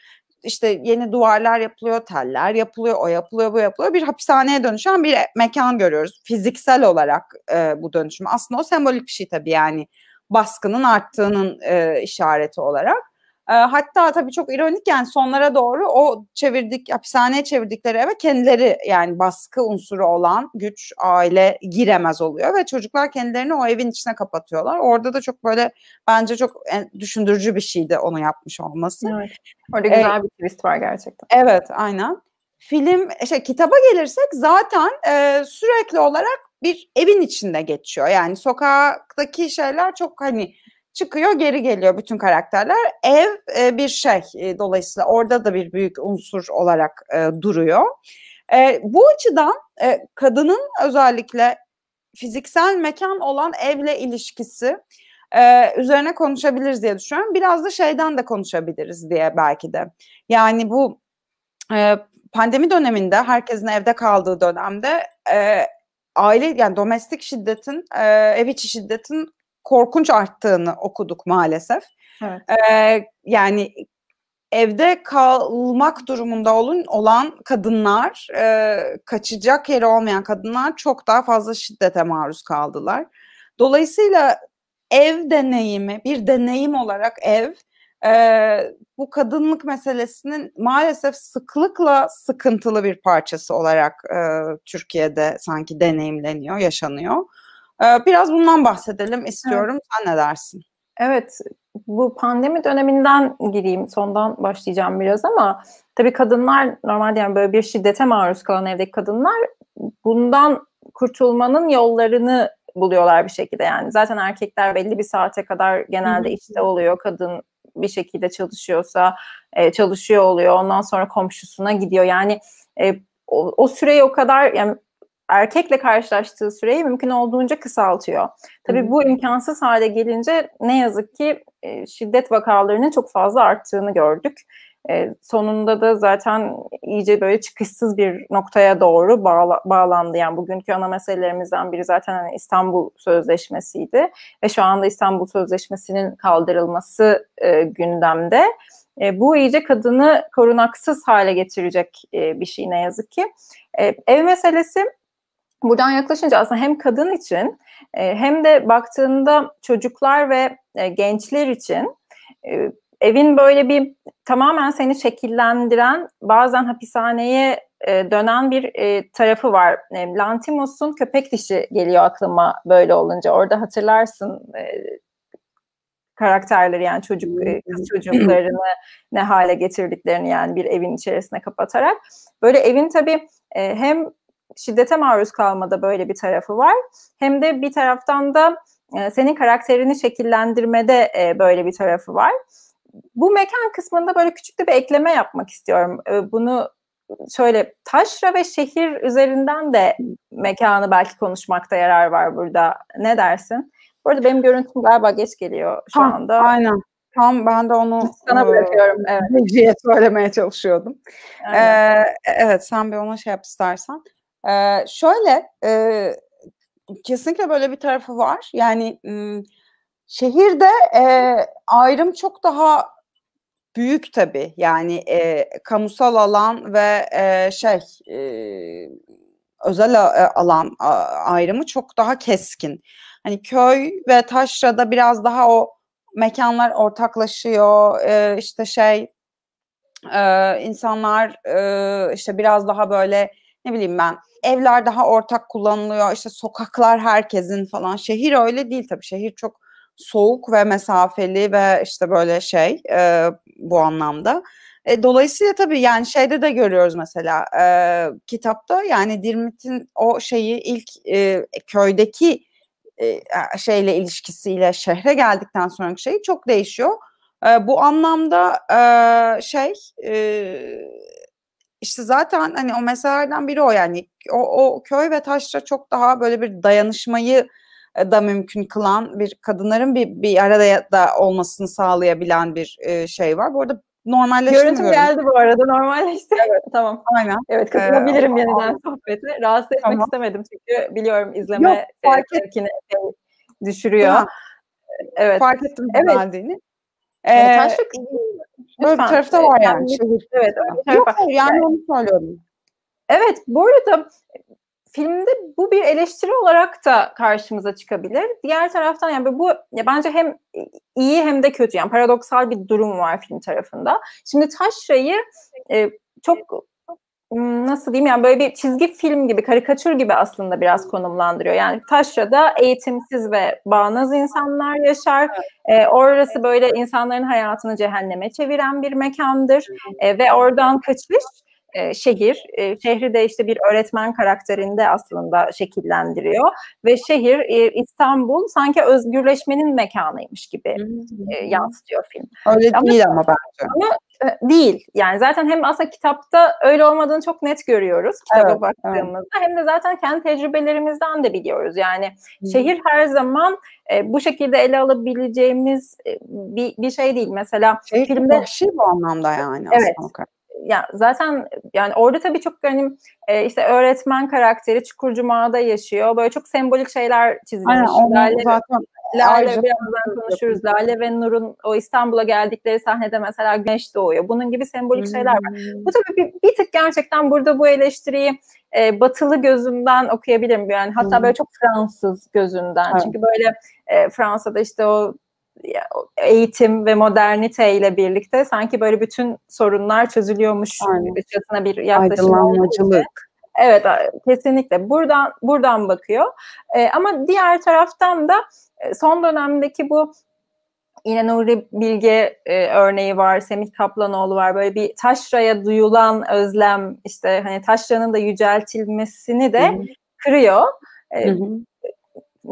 İşte yeni duvarlar yapılıyor, teller yapılıyor, o yapılıyor, bu yapılıyor. Bir hapishaneye dönüşen bir mekan görüyoruz. Fiziksel olarak e, bu dönüşüm. Aslında o sembolik bir şey tabii yani baskının arttığının e, işareti olarak. Ee, hatta tabii çok ironik yani sonlara doğru o çevirdik hapishaneye çevirdikleri eve kendileri yani baskı unsuru olan güç aile giremez oluyor ve çocuklar kendilerini o evin içine kapatıyorlar. Orada da çok böyle bence çok e, düşündürücü bir şeydi onu yapmış olması. Evet. Orada ee, güzel ee, bir twist var gerçekten. Evet aynen. Film şey kitaba gelirsek zaten e, sürekli olarak bir evin içinde geçiyor. Yani sokaktaki şeyler çok hani çıkıyor geri geliyor bütün karakterler. Ev e, bir şey e, dolayısıyla orada da bir büyük unsur olarak e, duruyor. E, bu açıdan e, kadının özellikle fiziksel mekan olan evle ilişkisi e, üzerine konuşabiliriz diye düşünüyorum. Biraz da şeyden de konuşabiliriz diye belki de. Yani bu e, pandemi döneminde herkesin evde kaldığı dönemde e, aile yani domestik şiddetin e, ev içi şiddetin korkunç arttığını okuduk maalesef. Evet. Ee, yani evde kalmak durumunda olun olan kadınlar, e, kaçacak yeri olmayan kadınlar çok daha fazla şiddete maruz kaldılar. Dolayısıyla ev deneyimi, bir deneyim olarak ev, e, bu kadınlık meselesinin maalesef sıklıkla sıkıntılı bir parçası olarak e, Türkiye'de sanki deneyimleniyor, yaşanıyor. Ee, biraz bundan bahsedelim istiyorum. Evet. Sen ne dersin? Evet, bu pandemi döneminden gireyim, sondan başlayacağım biraz ama tabii kadınlar normalde yani böyle bir şiddete maruz kalan evdeki kadınlar bundan kurtulmanın yollarını buluyorlar bir şekilde yani. Zaten erkekler belli bir saate kadar genelde işte oluyor. Kadın bir şekilde çalışıyorsa e, çalışıyor oluyor. Ondan sonra komşusuna gidiyor. Yani e, o, o süreyi o kadar yani erkekle karşılaştığı süreyi mümkün olduğunca kısaltıyor. Tabii bu imkansız hale gelince ne yazık ki e, şiddet vakalarının çok fazla arttığını gördük. E, sonunda da zaten iyice böyle çıkışsız bir noktaya doğru bağla, bağlandı. Yani bugünkü ana meselelerimizden biri zaten hani İstanbul Sözleşmesi'ydi ve şu anda İstanbul Sözleşmesi'nin kaldırılması e, gündemde. E, bu iyice kadını korunaksız hale getirecek e, bir şey ne yazık ki. E, ev meselesi buradan yaklaşınca aslında hem kadın için e, hem de baktığında çocuklar ve e, gençler için e, evin böyle bir tamamen seni şekillendiren bazen hapishaneye dönen bir tarafı var. Lantimos'un köpek dişi geliyor aklıma böyle olunca. Orada hatırlarsın karakterleri yani çocuk kız hmm. çocuklarını ne hale getirdiklerini yani bir evin içerisine kapatarak. Böyle evin tabii hem şiddete maruz kalmada böyle bir tarafı var. Hem de bir taraftan da e, senin karakterini şekillendirmede e, böyle bir tarafı var. Bu mekan kısmında böyle küçük de bir ekleme yapmak istiyorum. E, bunu şöyle taşra ve şehir üzerinden de mekanı belki konuşmakta yarar var burada. Ne dersin? Bu arada benim görüntüm galiba geç geliyor şu ha, anda. Aynen. Tam ben de onu sana bırakıyorum. Evet. Diye söylemeye çalışıyordum. Ee, evet sen bir ona şey yap istersen. Ee, şöyle e, kesinlikle böyle bir tarafı var. Yani şehirde e, ayrım çok daha büyük tabii. Yani e, kamusal alan ve e, şey e, özel alan ayrımı çok daha keskin. Hani köy ve taşrada biraz daha o mekanlar ortaklaşıyor. E, işte şey e, insanlar e, işte biraz daha böyle ne bileyim ben evler daha ortak kullanılıyor işte sokaklar herkesin falan şehir öyle değil tabii şehir çok soğuk ve mesafeli ve işte böyle şey e, bu anlamda. E, dolayısıyla tabii yani şeyde de görüyoruz mesela e, kitapta yani Dirmit'in o şeyi ilk e, köydeki e, şeyle ilişkisiyle şehre geldikten sonraki şeyi çok değişiyor. E, bu anlamda e, şey e, işte zaten hani o meselelerden biri o yani o, o köy ve taşra çok daha böyle bir dayanışmayı e, da mümkün kılan bir kadınların bir, bir arada da olmasını sağlayabilen bir e, şey var. Bu arada normalleşti Görüntüm geldi bu arada normalleşti. Evet. [LAUGHS] tamam. Aynen. Evet ee, katılabilirim ee, yeniden sohbeti. Rahatsız etmek tamam. istemedim çünkü biliyorum izleme Yok, fark e, et. Şey düşürüyor. Tamam. Evet. Fark ettim evet. geldiğini. Yani ee, çok Böyle bir tarafta var yani. yani şehit. Evet, öyle Yok yani onu söylüyorum. Evet bu arada filmde bu bir eleştiri olarak da karşımıza çıkabilir. Diğer taraftan yani bu ya bence hem iyi hem de kötü yani paradoksal bir durum var film tarafında. Şimdi Taşra'yı e, çok Hmm, nasıl diyeyim yani böyle bir çizgi film gibi karikatür gibi aslında biraz konumlandırıyor. Yani taşrada eğitimsiz ve bağnaz insanlar yaşar. E, orası böyle insanların hayatını cehenneme çeviren bir mekandır e, ve oradan kaçış e, şehir, e, şehri de işte bir öğretmen karakterinde aslında şekillendiriyor ve şehir e, İstanbul sanki özgürleşmenin mekanıymış gibi e, yansıtıyor film. Öyle ama, değil ama bence. Ama değil. Yani zaten hem aslında kitapta öyle olmadığını çok net görüyoruz kitaba evet, baktığımızda. Evet. Hem de zaten kendi tecrübelerimizden de biliyoruz. Yani hmm. şehir her zaman e, bu şekilde ele alabileceğimiz e, bir, bir şey değil. Mesela şehir filmde vahşi bu anlamda yani evet, aslında ya zaten yani orada tabii çok hani e, işte öğretmen karakteri Çukurcuma'da yaşıyor. Böyle çok sembolik şeyler çizilmiş. Aynen, Lale, zaten Lale birazdan konuşuruz. Lale ve Nur'un o İstanbul'a geldikleri sahnede mesela güneş doğuyor. Bunun gibi sembolik şeyler var. Hmm. Bu tabii bir, bir tık gerçekten burada bu eleştiriyi e, batılı gözümden okuyabilirim. Yani hatta hmm. böyle çok Fransız gözünden. Evet. Çünkü böyle e, Fransa'da işte o eğitim ve modernite ile birlikte sanki böyle bütün sorunlar çözülüyormuş ötesine bir yaklaşım. Aydınlanmacılık. Evet kesinlikle buradan buradan bakıyor. Ee, ama diğer taraftan da e, son dönemdeki bu yine Nuri Bilge e, örneği var, Semih Kaplanoğlu var. Böyle bir taşraya duyulan özlem işte hani taşranın da yüceltilmesini de Hı-hı. kırıyor. E,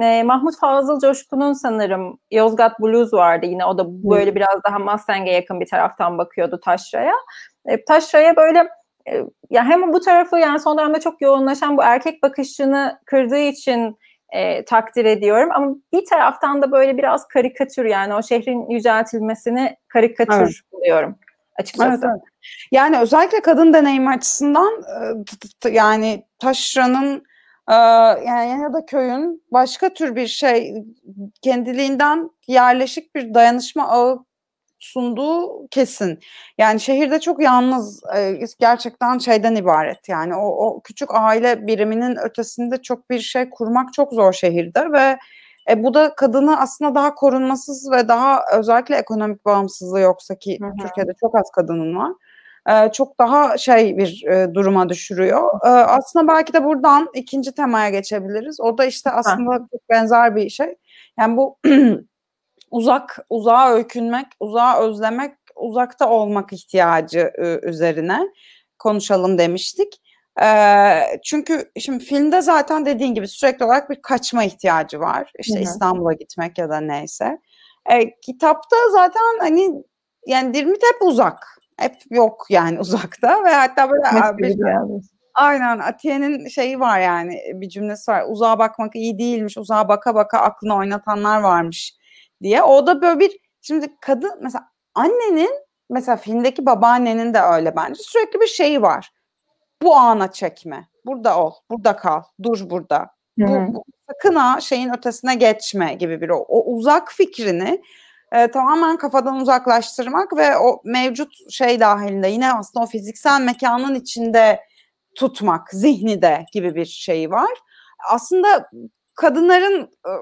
e, Mahmut Fazıl Coşkun'un sanırım Yozgat Blues vardı yine o da böyle hmm. biraz daha Mustang'e yakın bir taraftan bakıyordu Taşra'ya. E, Taşra'ya böyle e, ya hem bu tarafı yani son dönemde çok yoğunlaşan bu erkek bakışını kırdığı için e, takdir ediyorum ama bir taraftan da böyle biraz karikatür yani o şehrin yüceltilmesini karikatür evet. buluyorum açıkçası. Evet, evet. Yani özellikle kadın deneyim açısından e, yani Taşra'nın ee, yani ya da köyün başka tür bir şey kendiliğinden yerleşik bir dayanışma ağı sunduğu kesin. Yani şehirde çok yalnız e, gerçekten şeyden ibaret. Yani o, o küçük aile biriminin ötesinde çok bir şey kurmak çok zor şehirde ve e, bu da kadını aslında daha korunmasız ve daha özellikle ekonomik bağımsızlığı yoksa ki Hı-hı. Türkiye'de çok az kadının var. E, çok daha şey bir e, duruma düşürüyor. E, aslında belki de buradan ikinci temaya geçebiliriz. O da işte aslında ha. benzer bir şey. Yani bu [CLEARS THROAT] uzak uzağa öykünmek, uzağa özlemek, uzakta olmak ihtiyacı üzerine konuşalım demiştik. çünkü şimdi filmde zaten dediğin gibi sürekli olarak bir kaçma ihtiyacı var. İşte İstanbul'a gitmek ya da neyse. E, kitapta zaten hani yani Dirmit hep uzak hep yok yani [LAUGHS] uzakta ve hatta böyle abi, aynen Atiye'nin şeyi var yani e, bir cümlesi var. Uzağa bakmak iyi değilmiş. Uzağa baka baka aklını oynatanlar varmış diye. O da böyle bir şimdi kadın mesela annenin mesela filmdeki babaannenin de öyle bence sürekli bir şeyi var. Bu ana çekme. Burada ol, burada kal, dur burada. Bu, bu sakın ha şeyin ötesine geçme gibi bir o, o uzak fikrini e, tamamen kafadan uzaklaştırmak ve o mevcut şey dahilinde yine aslında o fiziksel mekanın içinde tutmak zihni de gibi bir şey var. Aslında kadınların e,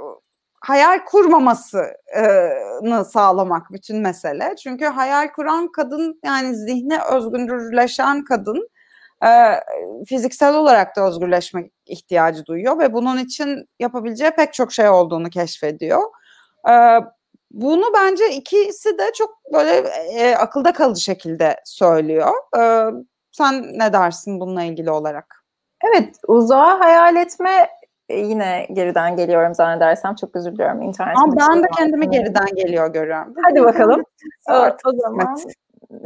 hayal kurmamasını sağlamak bütün mesele. Çünkü hayal kuran kadın yani zihne özgürleşen kadın e, fiziksel olarak da özgürleşme ihtiyacı duyuyor ve bunun için yapabileceği pek çok şey olduğunu keşfediyor. E, bunu bence ikisi de çok böyle e, akılda kalıcı şekilde söylüyor. E, sen ne dersin bununla ilgili olarak? Evet, uzağa hayal etme e, yine geriden geliyorum zannedersem. Çok özür diliyorum internet. Ama ben de kendimi var. geriden geliyor görüyorum. Hadi bakalım. Artık o zaman kısmet.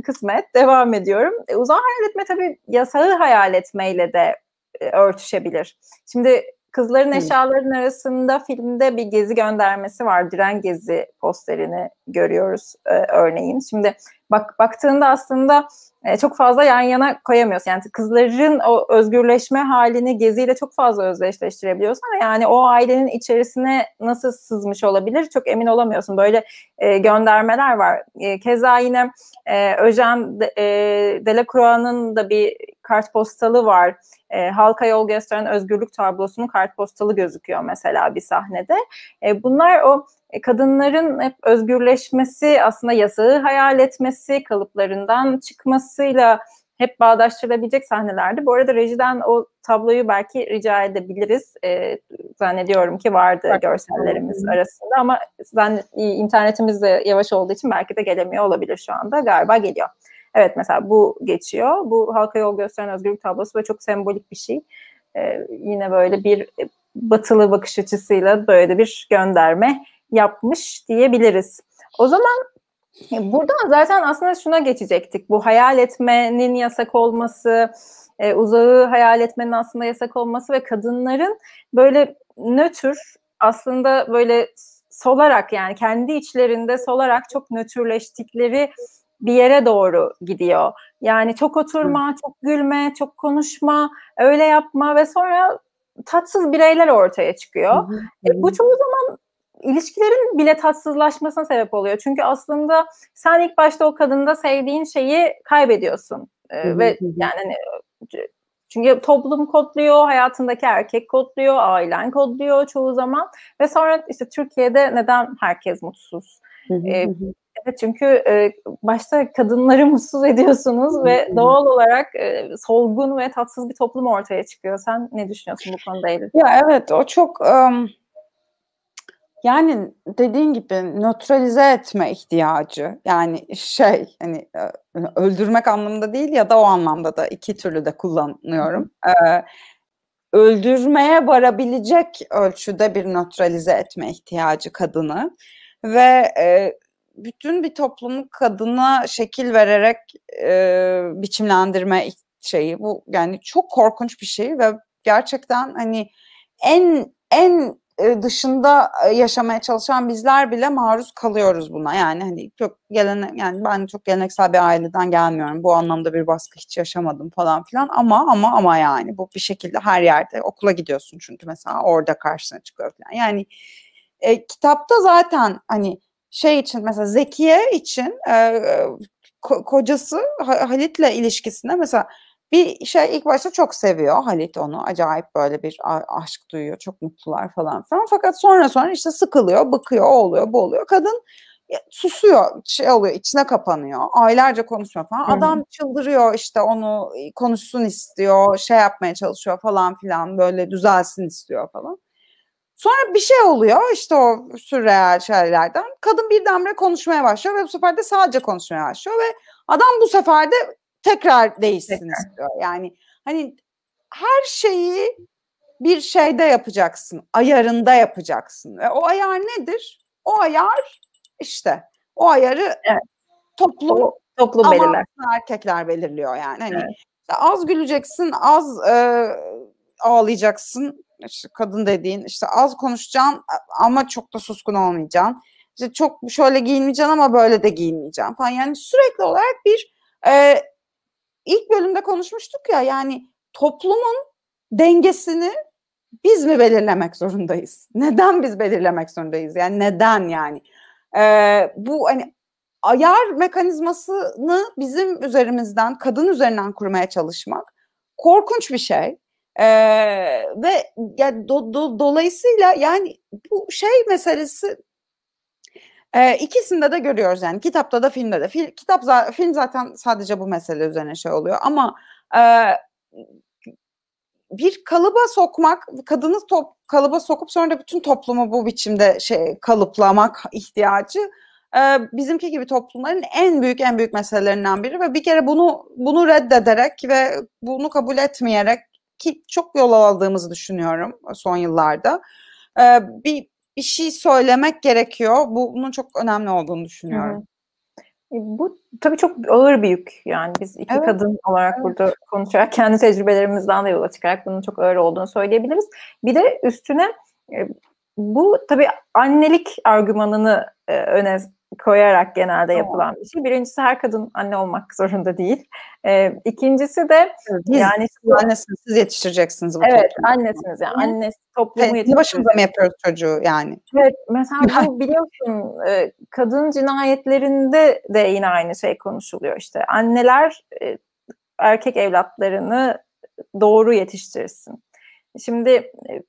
kısmet devam ediyorum. E, uzağa hayal etme tabii yasağı hayal etmeyle de e, örtüşebilir. Şimdi Kızların eşyaların arasında filmde bir gezi göndermesi var. Diren Gezi posterini görüyoruz e, örneğin. Şimdi bak baktığında aslında e, çok fazla yan yana koyamıyorsun. Yani kızların o özgürleşme halini geziyle çok fazla özdeşleştirebiliyorsun ama yani o ailenin içerisine nasıl sızmış olabilir çok emin olamıyorsun. Böyle e, göndermeler var. E, keza yine e, Öjen e, Delacroix'ın da bir kartpostalı var. E, halka yol gösteren özgürlük tablosunun kartpostalı gözüküyor mesela bir sahnede. E, bunlar o e, kadınların hep özgürleşmesi, aslında yasağı hayal etmesi, kalıplarından çıkmasıyla hep bağdaştırılabilecek sahnelerdi. Bu arada rejiden o tabloyu belki rica edebiliriz. E, zannediyorum ki vardı evet. görsellerimiz arasında ama ben e, internetimiz de yavaş olduğu için belki de gelemiyor olabilir şu anda. Galiba geliyor. Evet mesela bu geçiyor. Bu halka yol gösteren özgürlük tablosu ve çok sembolik bir şey. E, yine böyle bir e, batılı bakış açısıyla böyle bir gönderme yapmış diyebiliriz. O zaman e, buradan zaten aslında şuna geçecektik. Bu hayal etmenin yasak olması, e, uzağı hayal etmenin aslında yasak olması ve kadınların böyle nötr aslında böyle solarak yani kendi içlerinde solarak çok nötrleştikleri bir yere doğru gidiyor. Yani çok oturma, çok gülme, çok konuşma, öyle yapma ve sonra tatsız bireyler ortaya çıkıyor. Hı hı. E, bu çoğu zaman ilişkilerin bile tatsızlaşmasına sebep oluyor. Çünkü aslında sen ilk başta o kadında sevdiğin şeyi kaybediyorsun. Ee, ve yani hani, çünkü toplum kodluyor, hayatındaki erkek kodluyor, ailen kodluyor çoğu zaman. Ve sonra işte Türkiye'de neden herkes mutsuz? Ee, evet çünkü e, başta kadınları [LAUGHS] mutsuz ediyorsunuz ve doğal olarak e, solgun ve tatsız bir toplum ortaya çıkıyor. Sen ne düşünüyorsun bu konuda Elif? Ya evet o çok um, yani dediğin gibi nötralize etme ihtiyacı yani şey hani e, öldürmek anlamında değil ya da o anlamda da iki türlü de kullanıyorum. Ee, öldürmeye varabilecek ölçüde bir nötralize etme ihtiyacı kadını ve e, bütün bir toplumu kadına şekil vererek e, biçimlendirme şeyi bu yani çok korkunç bir şey ve gerçekten hani en en e, dışında e, yaşamaya çalışan bizler bile maruz kalıyoruz buna. Yani hani çok gelen yani ben çok geleneksel bir aileden gelmiyorum. Bu anlamda bir baskı hiç yaşamadım falan filan ama ama ama yani bu bir şekilde her yerde okula gidiyorsun çünkü mesela orada karşına çıkıyor falan. Yani e, kitapta zaten hani şey için mesela Zekiye için e, e ko- kocası Halit'le ilişkisinde mesela bir şey ilk başta çok seviyor Halit onu. Acayip böyle bir aşk duyuyor. Çok mutlular falan filan. Fakat sonra sonra işte sıkılıyor, bıkıyor, o oluyor, bu oluyor. Kadın susuyor, şey oluyor, içine kapanıyor. Aylarca konuşmuyor falan. hı Adam çıldırıyor işte onu e, konuşsun istiyor, şey yapmaya çalışıyor falan filan. Böyle düzelsin istiyor falan. Sonra bir şey oluyor işte o sürreal şeylerden. Kadın birdenbire konuşmaya başlıyor ve bu sefer de sadece konuşmaya başlıyor ve adam bu sefer de tekrar değişsin tekrar. istiyor. Yani hani her şeyi bir şeyde yapacaksın, ayarında yapacaksın. Ve o ayar nedir? O ayar işte o ayarı evet. toplum toplum belirler. Erkekler belirliyor yani. Hani evet. işte az güleceksin, az e, ağlayacaksın. İşte kadın dediğin işte az konuşacağım ama çok da suskun olmayacağım. İşte çok şöyle giyinmeyeceğim ama böyle de giyinmeyeceğim falan. Yani sürekli olarak bir e, ilk bölümde konuşmuştuk ya yani toplumun dengesini biz mi belirlemek zorundayız? Neden biz belirlemek zorundayız? Yani neden yani? Ee, bu hani ayar mekanizmasını bizim üzerimizden, kadın üzerinden kurmaya çalışmak korkunç bir şey. Ee, ve yani do, do, dolayısıyla yani bu şey meselesi e, ikisinde de görüyoruz yani kitapta da filmde de. Fil, kitap film zaten sadece bu mesele üzerine şey oluyor ama e, bir kalıba sokmak, kadını top, kalıba sokup sonra da bütün toplumu bu biçimde şey kalıplamak ihtiyacı e, bizimki gibi toplumların en büyük en büyük meselelerinden biri ve bir kere bunu bunu reddederek ve bunu kabul etmeyerek ki çok yol aldığımızı düşünüyorum son yıllarda. E, bir bir şey söylemek gerekiyor. bu Bunun çok önemli olduğunu düşünüyorum. Hı hı. E, bu tabii çok ağır bir yük yani biz iki evet. kadın olarak evet. burada konuşarak kendi tecrübelerimizden de yola çıkarak bunun çok ağır olduğunu söyleyebiliriz. Bir de üstüne e, bu tabii annelik argümanını e, öne koyarak genelde yapılan bir şey. Birincisi her kadın anne olmak zorunda değil. Ee, ikincisi de biz, yani annesiniz siz yetiştireceksiniz bu Evet, toplumu. annesiniz yani anne toplumu evet, yetiştireceksiniz. Başımıza mı yapıyoruz çocuğu yani? Evet, mesela bu biliyorsun e, kadın cinayetlerinde de yine aynı şey konuşuluyor işte. Anneler e, erkek evlatlarını doğru yetiştirsin. Şimdi e,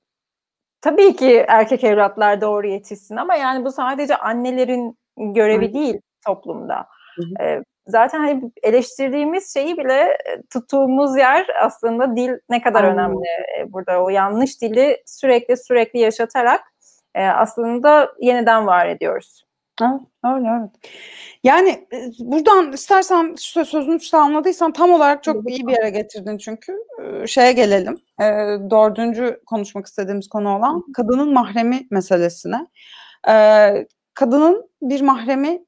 tabii ki erkek evlatlar doğru yetişsin ama yani bu sadece annelerin görevi değil toplumda. E, zaten hani eleştirdiğimiz şeyi bile e, tuttuğumuz yer aslında dil ne kadar Anladım. önemli burada o yanlış dili sürekli sürekli yaşatarak aslında yeniden var ediyoruz. Ha, öyle öyle. Yani e, buradan istersen sözünü anladıysan tam olarak çok iyi bir yere getirdin çünkü. Şeye gelelim. Dördüncü konuşmak istediğimiz konu olan kadının mahremi meselesine kadının bir mahremi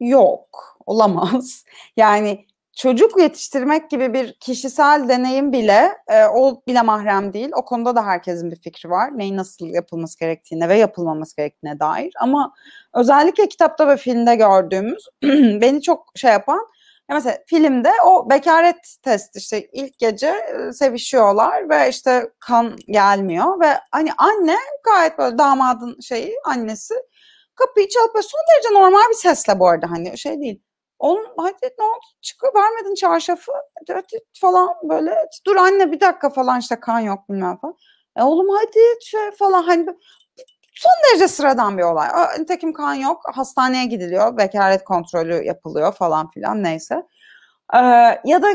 yok, olamaz. [LAUGHS] Yani çocuk yetiştirmek gibi bir kişisel deneyim bile e, o bile mahrem değil. O konuda da herkesin bir fikri var. Neyin nasıl yapılması gerektiğine ve yapılmaması gerektiğine dair. Ama özellikle kitapta ve filmde gördüğümüz [CLEARS THROAT] beni çok şey yapan ya mesela filmde o bekaret testi işte ilk gece e, sevişiyorlar ve işte kan gelmiyor ve hani anne gayet böyle damadın şeyi annesi Kapıyı çalıp böyle son derece normal bir sesle bu arada hani şey değil. Oğlum hadi ne oldu çıkıyor vermedin çarşafı falan böyle dur anne bir dakika falan işte kan yok bilmem falan. E oğlum hadi şey falan hani son derece sıradan bir olay. Nitekim kan yok hastaneye gidiliyor bekaret kontrolü yapılıyor falan filan neyse. Ee, ya da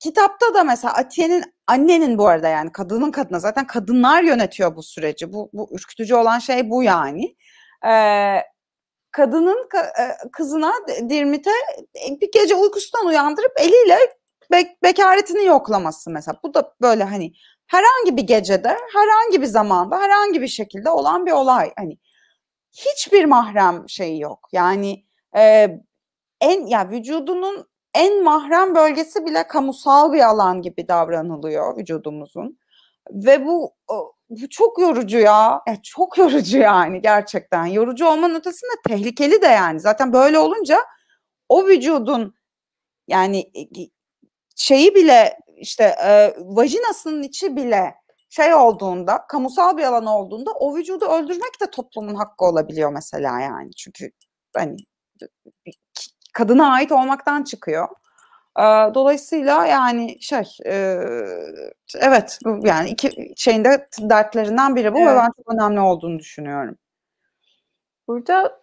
kitapta da mesela Atiye'nin annenin bu arada yani kadının kadına zaten kadınlar yönetiyor bu süreci. Bu, bu ürkütücü olan şey bu yani. E, kadının kızına Dirmit'e e, bir gece uykusundan uyandırıp eliyle be, bekaretini yoklaması mesela. Bu da böyle hani herhangi bir gecede, herhangi bir zamanda, herhangi bir şekilde olan bir olay. Hani hiçbir mahrem şeyi yok. Yani e, en ya vücudunun en mahrem bölgesi bile kamusal bir alan gibi davranılıyor vücudumuzun. Ve bu bu çok yorucu ya. E, çok yorucu yani gerçekten. Yorucu olmanın ötesinde tehlikeli de yani. Zaten böyle olunca o vücudun yani e, şeyi bile işte e, vajinasının içi bile şey olduğunda, kamusal bir alan olduğunda o vücudu öldürmek de toplumun hakkı olabiliyor mesela yani. Çünkü hani kadına ait olmaktan çıkıyor. Dolayısıyla yani şey evet yani iki şeyinde dertlerinden biri bu evet. ve ben çok önemli olduğunu düşünüyorum. Burada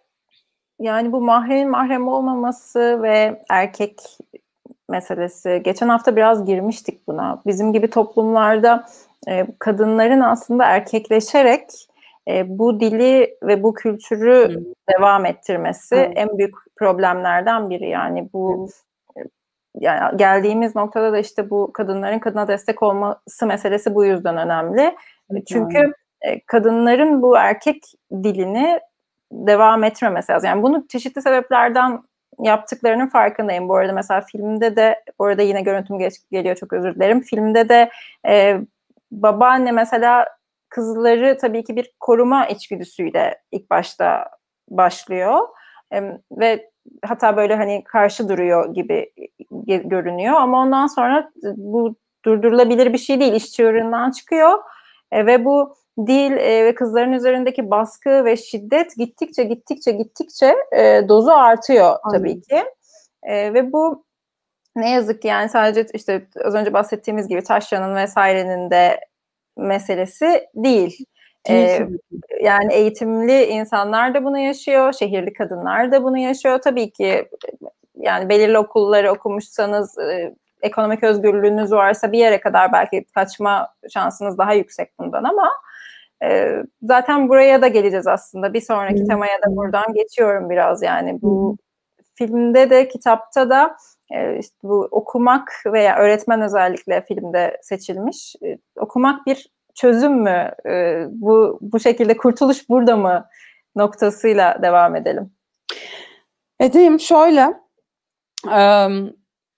yani bu mahrem mahrem olmaması ve erkek meselesi. Geçen hafta biraz girmiştik buna. Bizim gibi toplumlarda kadınların aslında erkekleşerek bu dili ve bu kültürü Hı. devam ettirmesi Hı. en büyük problemlerden biri. Yani bu Hı yani geldiğimiz noktada da işte bu kadınların kadına destek olması meselesi bu yüzden önemli. Evet, Çünkü yani. E, kadınların bu erkek dilini devam etmemesi lazım. Yani bunu çeşitli sebeplerden yaptıklarının farkındayım. Bu arada mesela filmde de, bu arada yine görüntüm geç, geliyor çok özür dilerim. Filmde de e, babaanne mesela kızları tabii ki bir koruma içgüdüsüyle ilk başta başlıyor. E, ve hatta böyle hani karşı duruyor gibi e, e, görünüyor ama ondan sonra bu durdurulabilir bir şey değil. işçi çığırından çıkıyor e, ve bu dil e, ve kızların üzerindeki baskı ve şiddet gittikçe gittikçe gittikçe e, dozu artıyor Anladım. tabii ki. E, ve bu ne yazık ki yani sadece işte az önce bahsettiğimiz gibi Taşya'nın vesairenin de meselesi değil. Ee, yani eğitimli insanlar da bunu yaşıyor, şehirli kadınlar da bunu yaşıyor. Tabii ki yani belirli okulları okumuşsanız, ekonomik özgürlüğünüz varsa bir yere kadar belki kaçma şansınız daha yüksek bundan ama e, zaten buraya da geleceğiz aslında. Bir sonraki temaya da buradan geçiyorum biraz yani bu filmde de kitapta da işte bu okumak veya öğretmen özellikle filmde seçilmiş. okumak bir çözüm mü? E, bu bu şekilde kurtuluş burada mı noktasıyla devam edelim. Edeyim şöyle.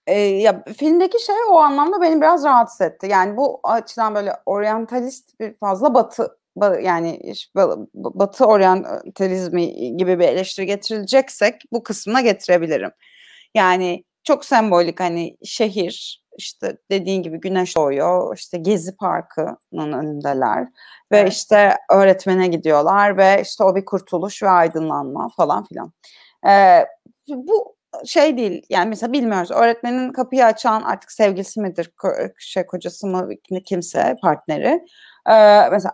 E, ya filmdeki şey o anlamda beni biraz rahatsız etti. Yani bu açıdan böyle oryantalist bir fazla batı yani batı oryantalizmi gibi bir eleştiri getirileceksek bu kısmına getirebilirim. Yani çok sembolik hani şehir işte dediğin gibi güneş doğuyor. işte Gezi Parkı'nın önündeler ve evet. işte öğretmene gidiyorlar ve işte o bir kurtuluş ve aydınlanma falan filan. Ee, bu şey değil yani mesela bilmiyoruz öğretmenin kapıyı açan artık sevgilisi midir şey kocası mı kimse partneri ee, mesela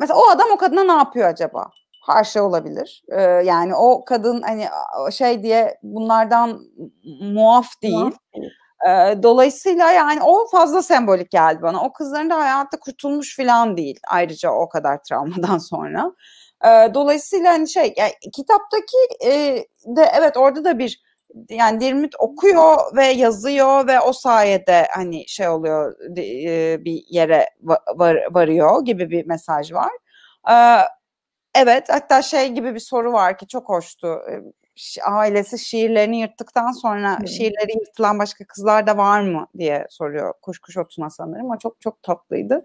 mesela o adam o kadına ne yapıyor acaba her şey olabilir ee, yani o kadın hani şey diye bunlardan muaf değil muaf. E, dolayısıyla yani o fazla sembolik geldi bana. O kızların da hayatta kurtulmuş falan değil. Ayrıca o kadar [LAUGHS] travmadan sonra. E, dolayısıyla hani şey yani kitaptaki e, de evet orada da bir yani Dirmit okuyor ve yazıyor ve o sayede hani şey oluyor bir yere var, varıyor gibi bir mesaj var. evet hatta şey gibi bir soru var ki çok hoştu ailesi şiirlerini yırttıktan sonra hmm. şiirleri yırtılan başka kızlar da var mı diye soruyor Kuşkuş Otuna sanırım. O çok çok tatlıydı.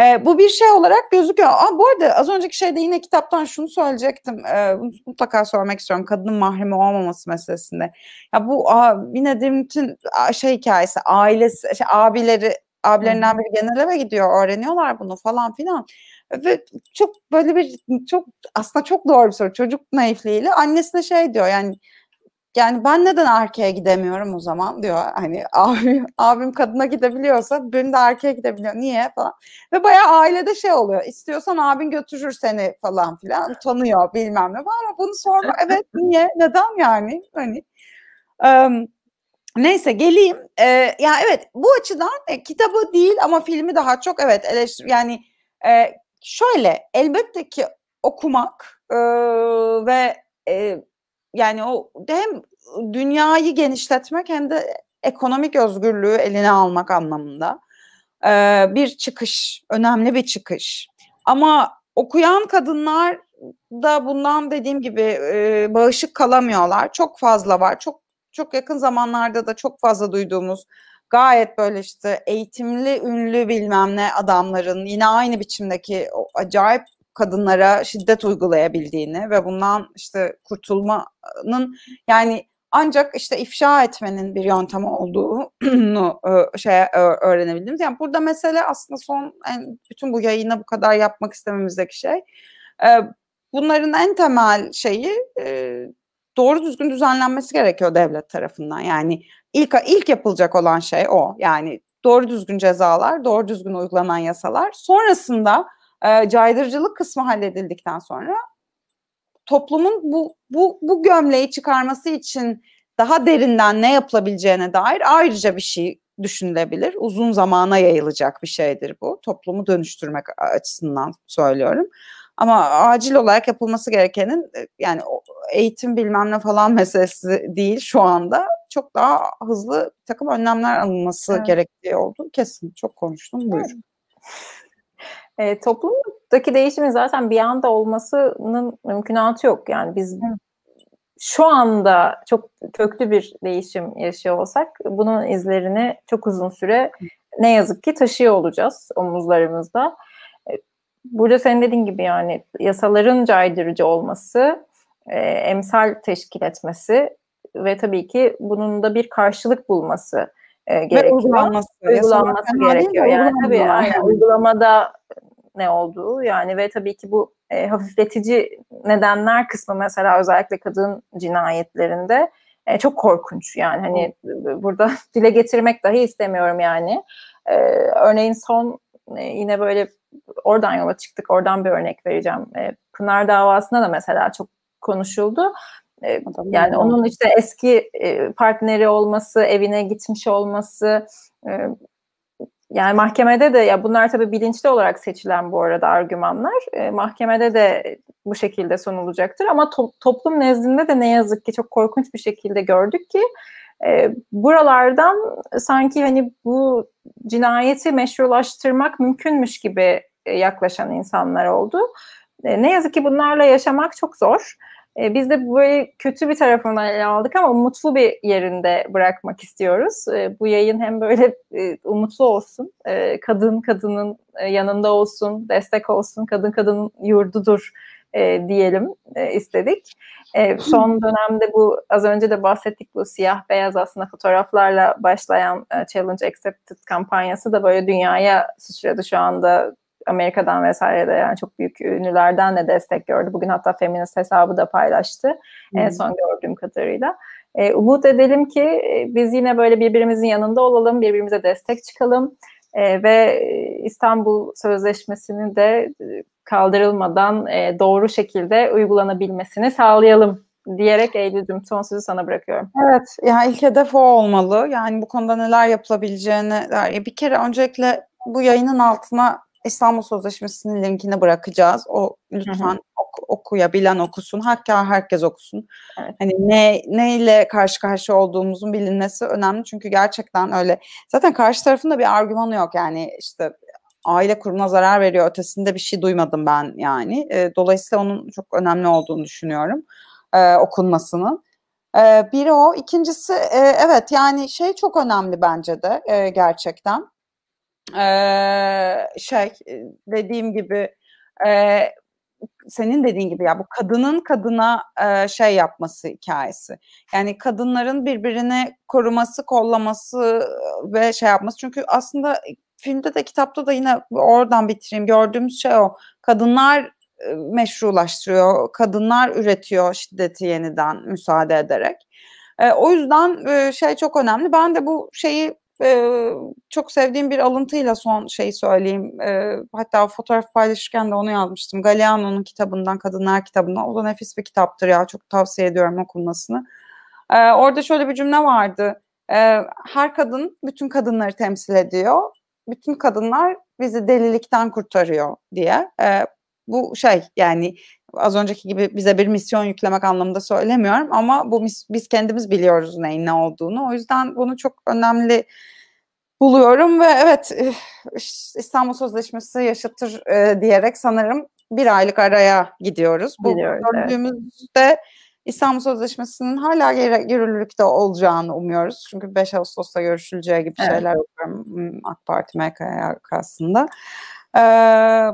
Ee, bu bir şey olarak gözüküyor. Aa, bu arada az önceki şeyde yine kitaptan şunu söyleyecektim. Ee, mutlaka sormak istiyorum. Kadının mahremi olmaması meselesinde. Ya bu aa, bir Nedim'in şey hikayesi ailesi, şey, abileri abilerinden biri genel gidiyor öğreniyorlar bunu falan filan. Ve çok böyle bir çok aslında çok doğru bir soru. Çocuk naifliğiyle annesine şey diyor yani yani ben neden arkaya gidemiyorum o zaman diyor. Hani [LAUGHS] abi, abim kadına gidebiliyorsa benim de arkaya gidebiliyor. Niye falan. Ve bayağı ailede şey oluyor. İstiyorsan abin götürür seni falan filan. Tanıyor bilmem ne falan. Ama bunu sorma. [LAUGHS] Evet niye? Neden yani? Hani. Um, Neyse geleyim. Ee, ya evet bu açıdan e, kitabı değil ama filmi daha çok evet eleştir yani e, Şöyle elbette ki okumak e, ve e, yani o hem dünyayı genişletmek hem de ekonomik özgürlüğü eline almak anlamında e, bir çıkış, önemli bir çıkış. Ama okuyan kadınlar da bundan dediğim gibi e, bağışık kalamıyorlar. Çok fazla var. Çok çok yakın zamanlarda da çok fazla duyduğumuz gayet böyle işte eğitimli, ünlü bilmem ne adamların yine aynı biçimdeki o acayip kadınlara şiddet uygulayabildiğini ve bundan işte kurtulmanın yani ancak işte ifşa etmenin bir yöntemi olduğunu şey öğrenebildiğimiz. Yani burada mesele aslında son yani bütün bu yayına bu kadar yapmak istememizdeki şey. E, bunların en temel şeyi doğru düzgün düzenlenmesi gerekiyor devlet tarafından. Yani İlk, ilk yapılacak olan şey o. Yani doğru düzgün cezalar, doğru düzgün uygulanan yasalar. Sonrasında e, caydırıcılık kısmı halledildikten sonra toplumun bu, bu, bu gömleği çıkarması için daha derinden ne yapılabileceğine dair ayrıca bir şey düşünülebilir. Uzun zamana yayılacak bir şeydir bu. Toplumu dönüştürmek açısından söylüyorum. Ama acil olarak yapılması gerekenin e, yani eğitim bilmem ne falan meselesi değil şu anda. Çok daha hızlı bir takım önlemler alınması evet. gerektiği oldu. Kesin çok konuştum. Evet. Buyurun. [LAUGHS] E, toplumdaki değişimin zaten bir anda olmasının mümkünatı yok. Yani biz evet. şu anda çok köklü bir değişim yaşıyor olsak bunun izlerini çok uzun süre ne yazık ki taşıyor olacağız omuzlarımızda. E, burada senin dediğin gibi yani yasaların caydırıcı olması e, emsal teşkil etmesi ve tabii ki bunun da bir karşılık bulması e, gerekiyor. Ve uygulanması, uygulanması gerekiyor. Yani tabii yani, uygulamada ne olduğu yani ve tabii ki bu e, hafifletici nedenler kısmı mesela özellikle kadın cinayetlerinde e, çok korkunç yani hani burada [LAUGHS] dile getirmek dahi istemiyorum yani. E, örneğin son e, yine böyle oradan yola çıktık oradan bir örnek vereceğim. E, Pınar davasında da mesela çok konuşuldu. yani onun işte eski partneri olması, evine gitmiş olması, yani mahkemede de ya bunlar tabii bilinçli olarak seçilen bu arada argümanlar. Mahkemede de bu şekilde sunulacaktır ama to- toplum nezdinde de ne yazık ki çok korkunç bir şekilde gördük ki buralardan sanki hani bu cinayeti meşrulaştırmak mümkünmüş gibi yaklaşan insanlar oldu. E, ne yazık ki bunlarla yaşamak çok zor. E, biz de böyle kötü bir tarafından ele aldık ama mutlu bir yerinde bırakmak istiyoruz. E, bu yayın hem böyle umutlu olsun, kadın kadının yanında olsun, destek olsun, kadın kadının yurdudur diyelim istedik. son dönemde bu az önce de bahsettik bu siyah beyaz aslında fotoğraflarla başlayan Challenge Accepted kampanyası da böyle dünyaya sıçradı şu anda Amerika'dan vesaire de yani çok büyük ünlülerden de destek gördü. Bugün hatta feminist hesabı da paylaştı hmm. en son gördüğüm kadarıyla. E, umut edelim ki e, biz yine böyle birbirimizin yanında olalım, birbirimize destek çıkalım e, ve e, İstanbul Sözleşmesi'ni de e, kaldırılmadan e, doğru şekilde uygulanabilmesini sağlayalım diyerek Eylül'cüm son sözü sana bırakıyorum. Evet yani ilk hedef o olmalı. Yani bu konuda neler yapılabileceğini bir kere öncelikle bu yayının altına İstanbul Sözleşmesi'nin linkini bırakacağız. O lütfen Hı-hı. ok, okuyabilen okusun. Hatta herkes okusun. Evet. Hani ne neyle karşı karşıya olduğumuzun bilinmesi önemli. Çünkü gerçekten öyle. Zaten karşı tarafın da bir argümanı yok. Yani işte aile kurumuna zarar veriyor. Ötesinde bir şey duymadım ben yani. E, dolayısıyla onun çok önemli olduğunu düşünüyorum. E, okunmasının. biri o. ikincisi evet yani şey çok önemli bence de gerçekten e, şey dediğim gibi e, senin dediğin gibi ya bu kadının kadına e, şey yapması hikayesi. Yani kadınların birbirini koruması, kollaması ve şey yapması. Çünkü aslında e, filmde de kitapta da yine oradan bitireyim. Gördüğümüz şey o. Kadınlar e, meşrulaştırıyor. Kadınlar üretiyor şiddeti yeniden müsaade ederek. E, o yüzden e, şey çok önemli. Ben de bu şeyi e, çok sevdiğim bir alıntıyla son şeyi söyleyeyim. E, hatta fotoğraf paylaşırken de onu yazmıştım. Galeano'nun kitabından, Kadınlar kitabından. O da nefis bir kitaptır ya. Çok tavsiye ediyorum okunmasını. E, orada şöyle bir cümle vardı. E, her kadın bütün kadınları temsil ediyor. Bütün kadınlar bizi delilikten kurtarıyor diye. E, bu şey yani az önceki gibi bize bir misyon yüklemek anlamında söylemiyorum ama bu biz kendimiz biliyoruz neyin ne olduğunu. O yüzden bunu çok önemli buluyorum ve evet İstanbul Sözleşmesi yaşatır e, diyerek sanırım bir aylık araya gidiyoruz. Bu Biliyoruz, gördüğümüzde evet. İstanbul Sözleşmesi'nin hala yürürlükte olacağını umuyoruz. Çünkü 5 Ağustos'ta görüşüleceği gibi evet. şeyler okuyorum hmm, AK Parti MKK'sında. Ee,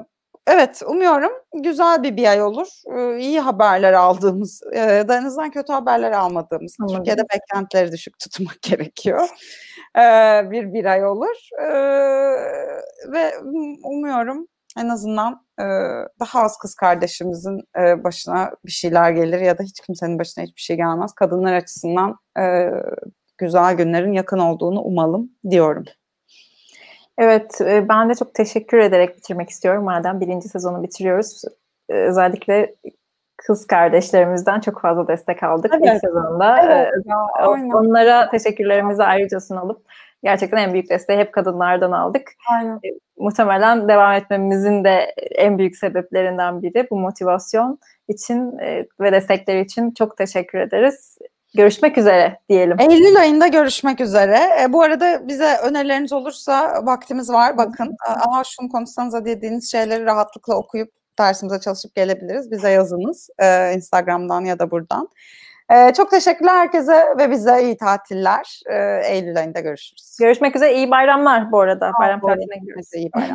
Evet umuyorum güzel bir bir ay olur. Ee, iyi haberler aldığımız e, da en azından kötü haberler almadığımız. Anladım. Türkiye'de beklentileri düşük tutmak [LAUGHS] gerekiyor. bir bir ay olur. ve um, umuyorum en azından daha az kız kardeşimizin başına bir şeyler gelir ya da hiç kimsenin başına hiçbir şey gelmez. Kadınlar açısından güzel günlerin yakın olduğunu umalım diyorum. Evet, e, ben de çok teşekkür ederek bitirmek istiyorum. Madem birinci sezonu bitiriyoruz, e, özellikle kız kardeşlerimizden çok fazla destek aldık evet. ilk sezonda. Evet, e, ya, Onlara teşekkürlerimizi ayrıca sunalım. Gerçekten en büyük desteği hep kadınlardan aldık. Aynen. E, muhtemelen devam etmemizin de en büyük sebeplerinden biri bu motivasyon için e, ve destekleri için çok teşekkür ederiz. Görüşmek üzere diyelim. Eylül ayında görüşmek üzere. E, bu arada bize önerileriniz olursa vaktimiz var bakın. Ama şunu konuşsanıza dediğiniz şeyleri rahatlıkla okuyup dersimize çalışıp gelebiliriz. Bize yazınız e, Instagram'dan ya da buradan. E, çok teşekkürler herkese ve bize iyi tatiller. E, Eylül ayında görüşürüz. Görüşmek üzere. iyi bayramlar bu arada. Ha, bayram tatiline gidiyoruz. İyi bayram.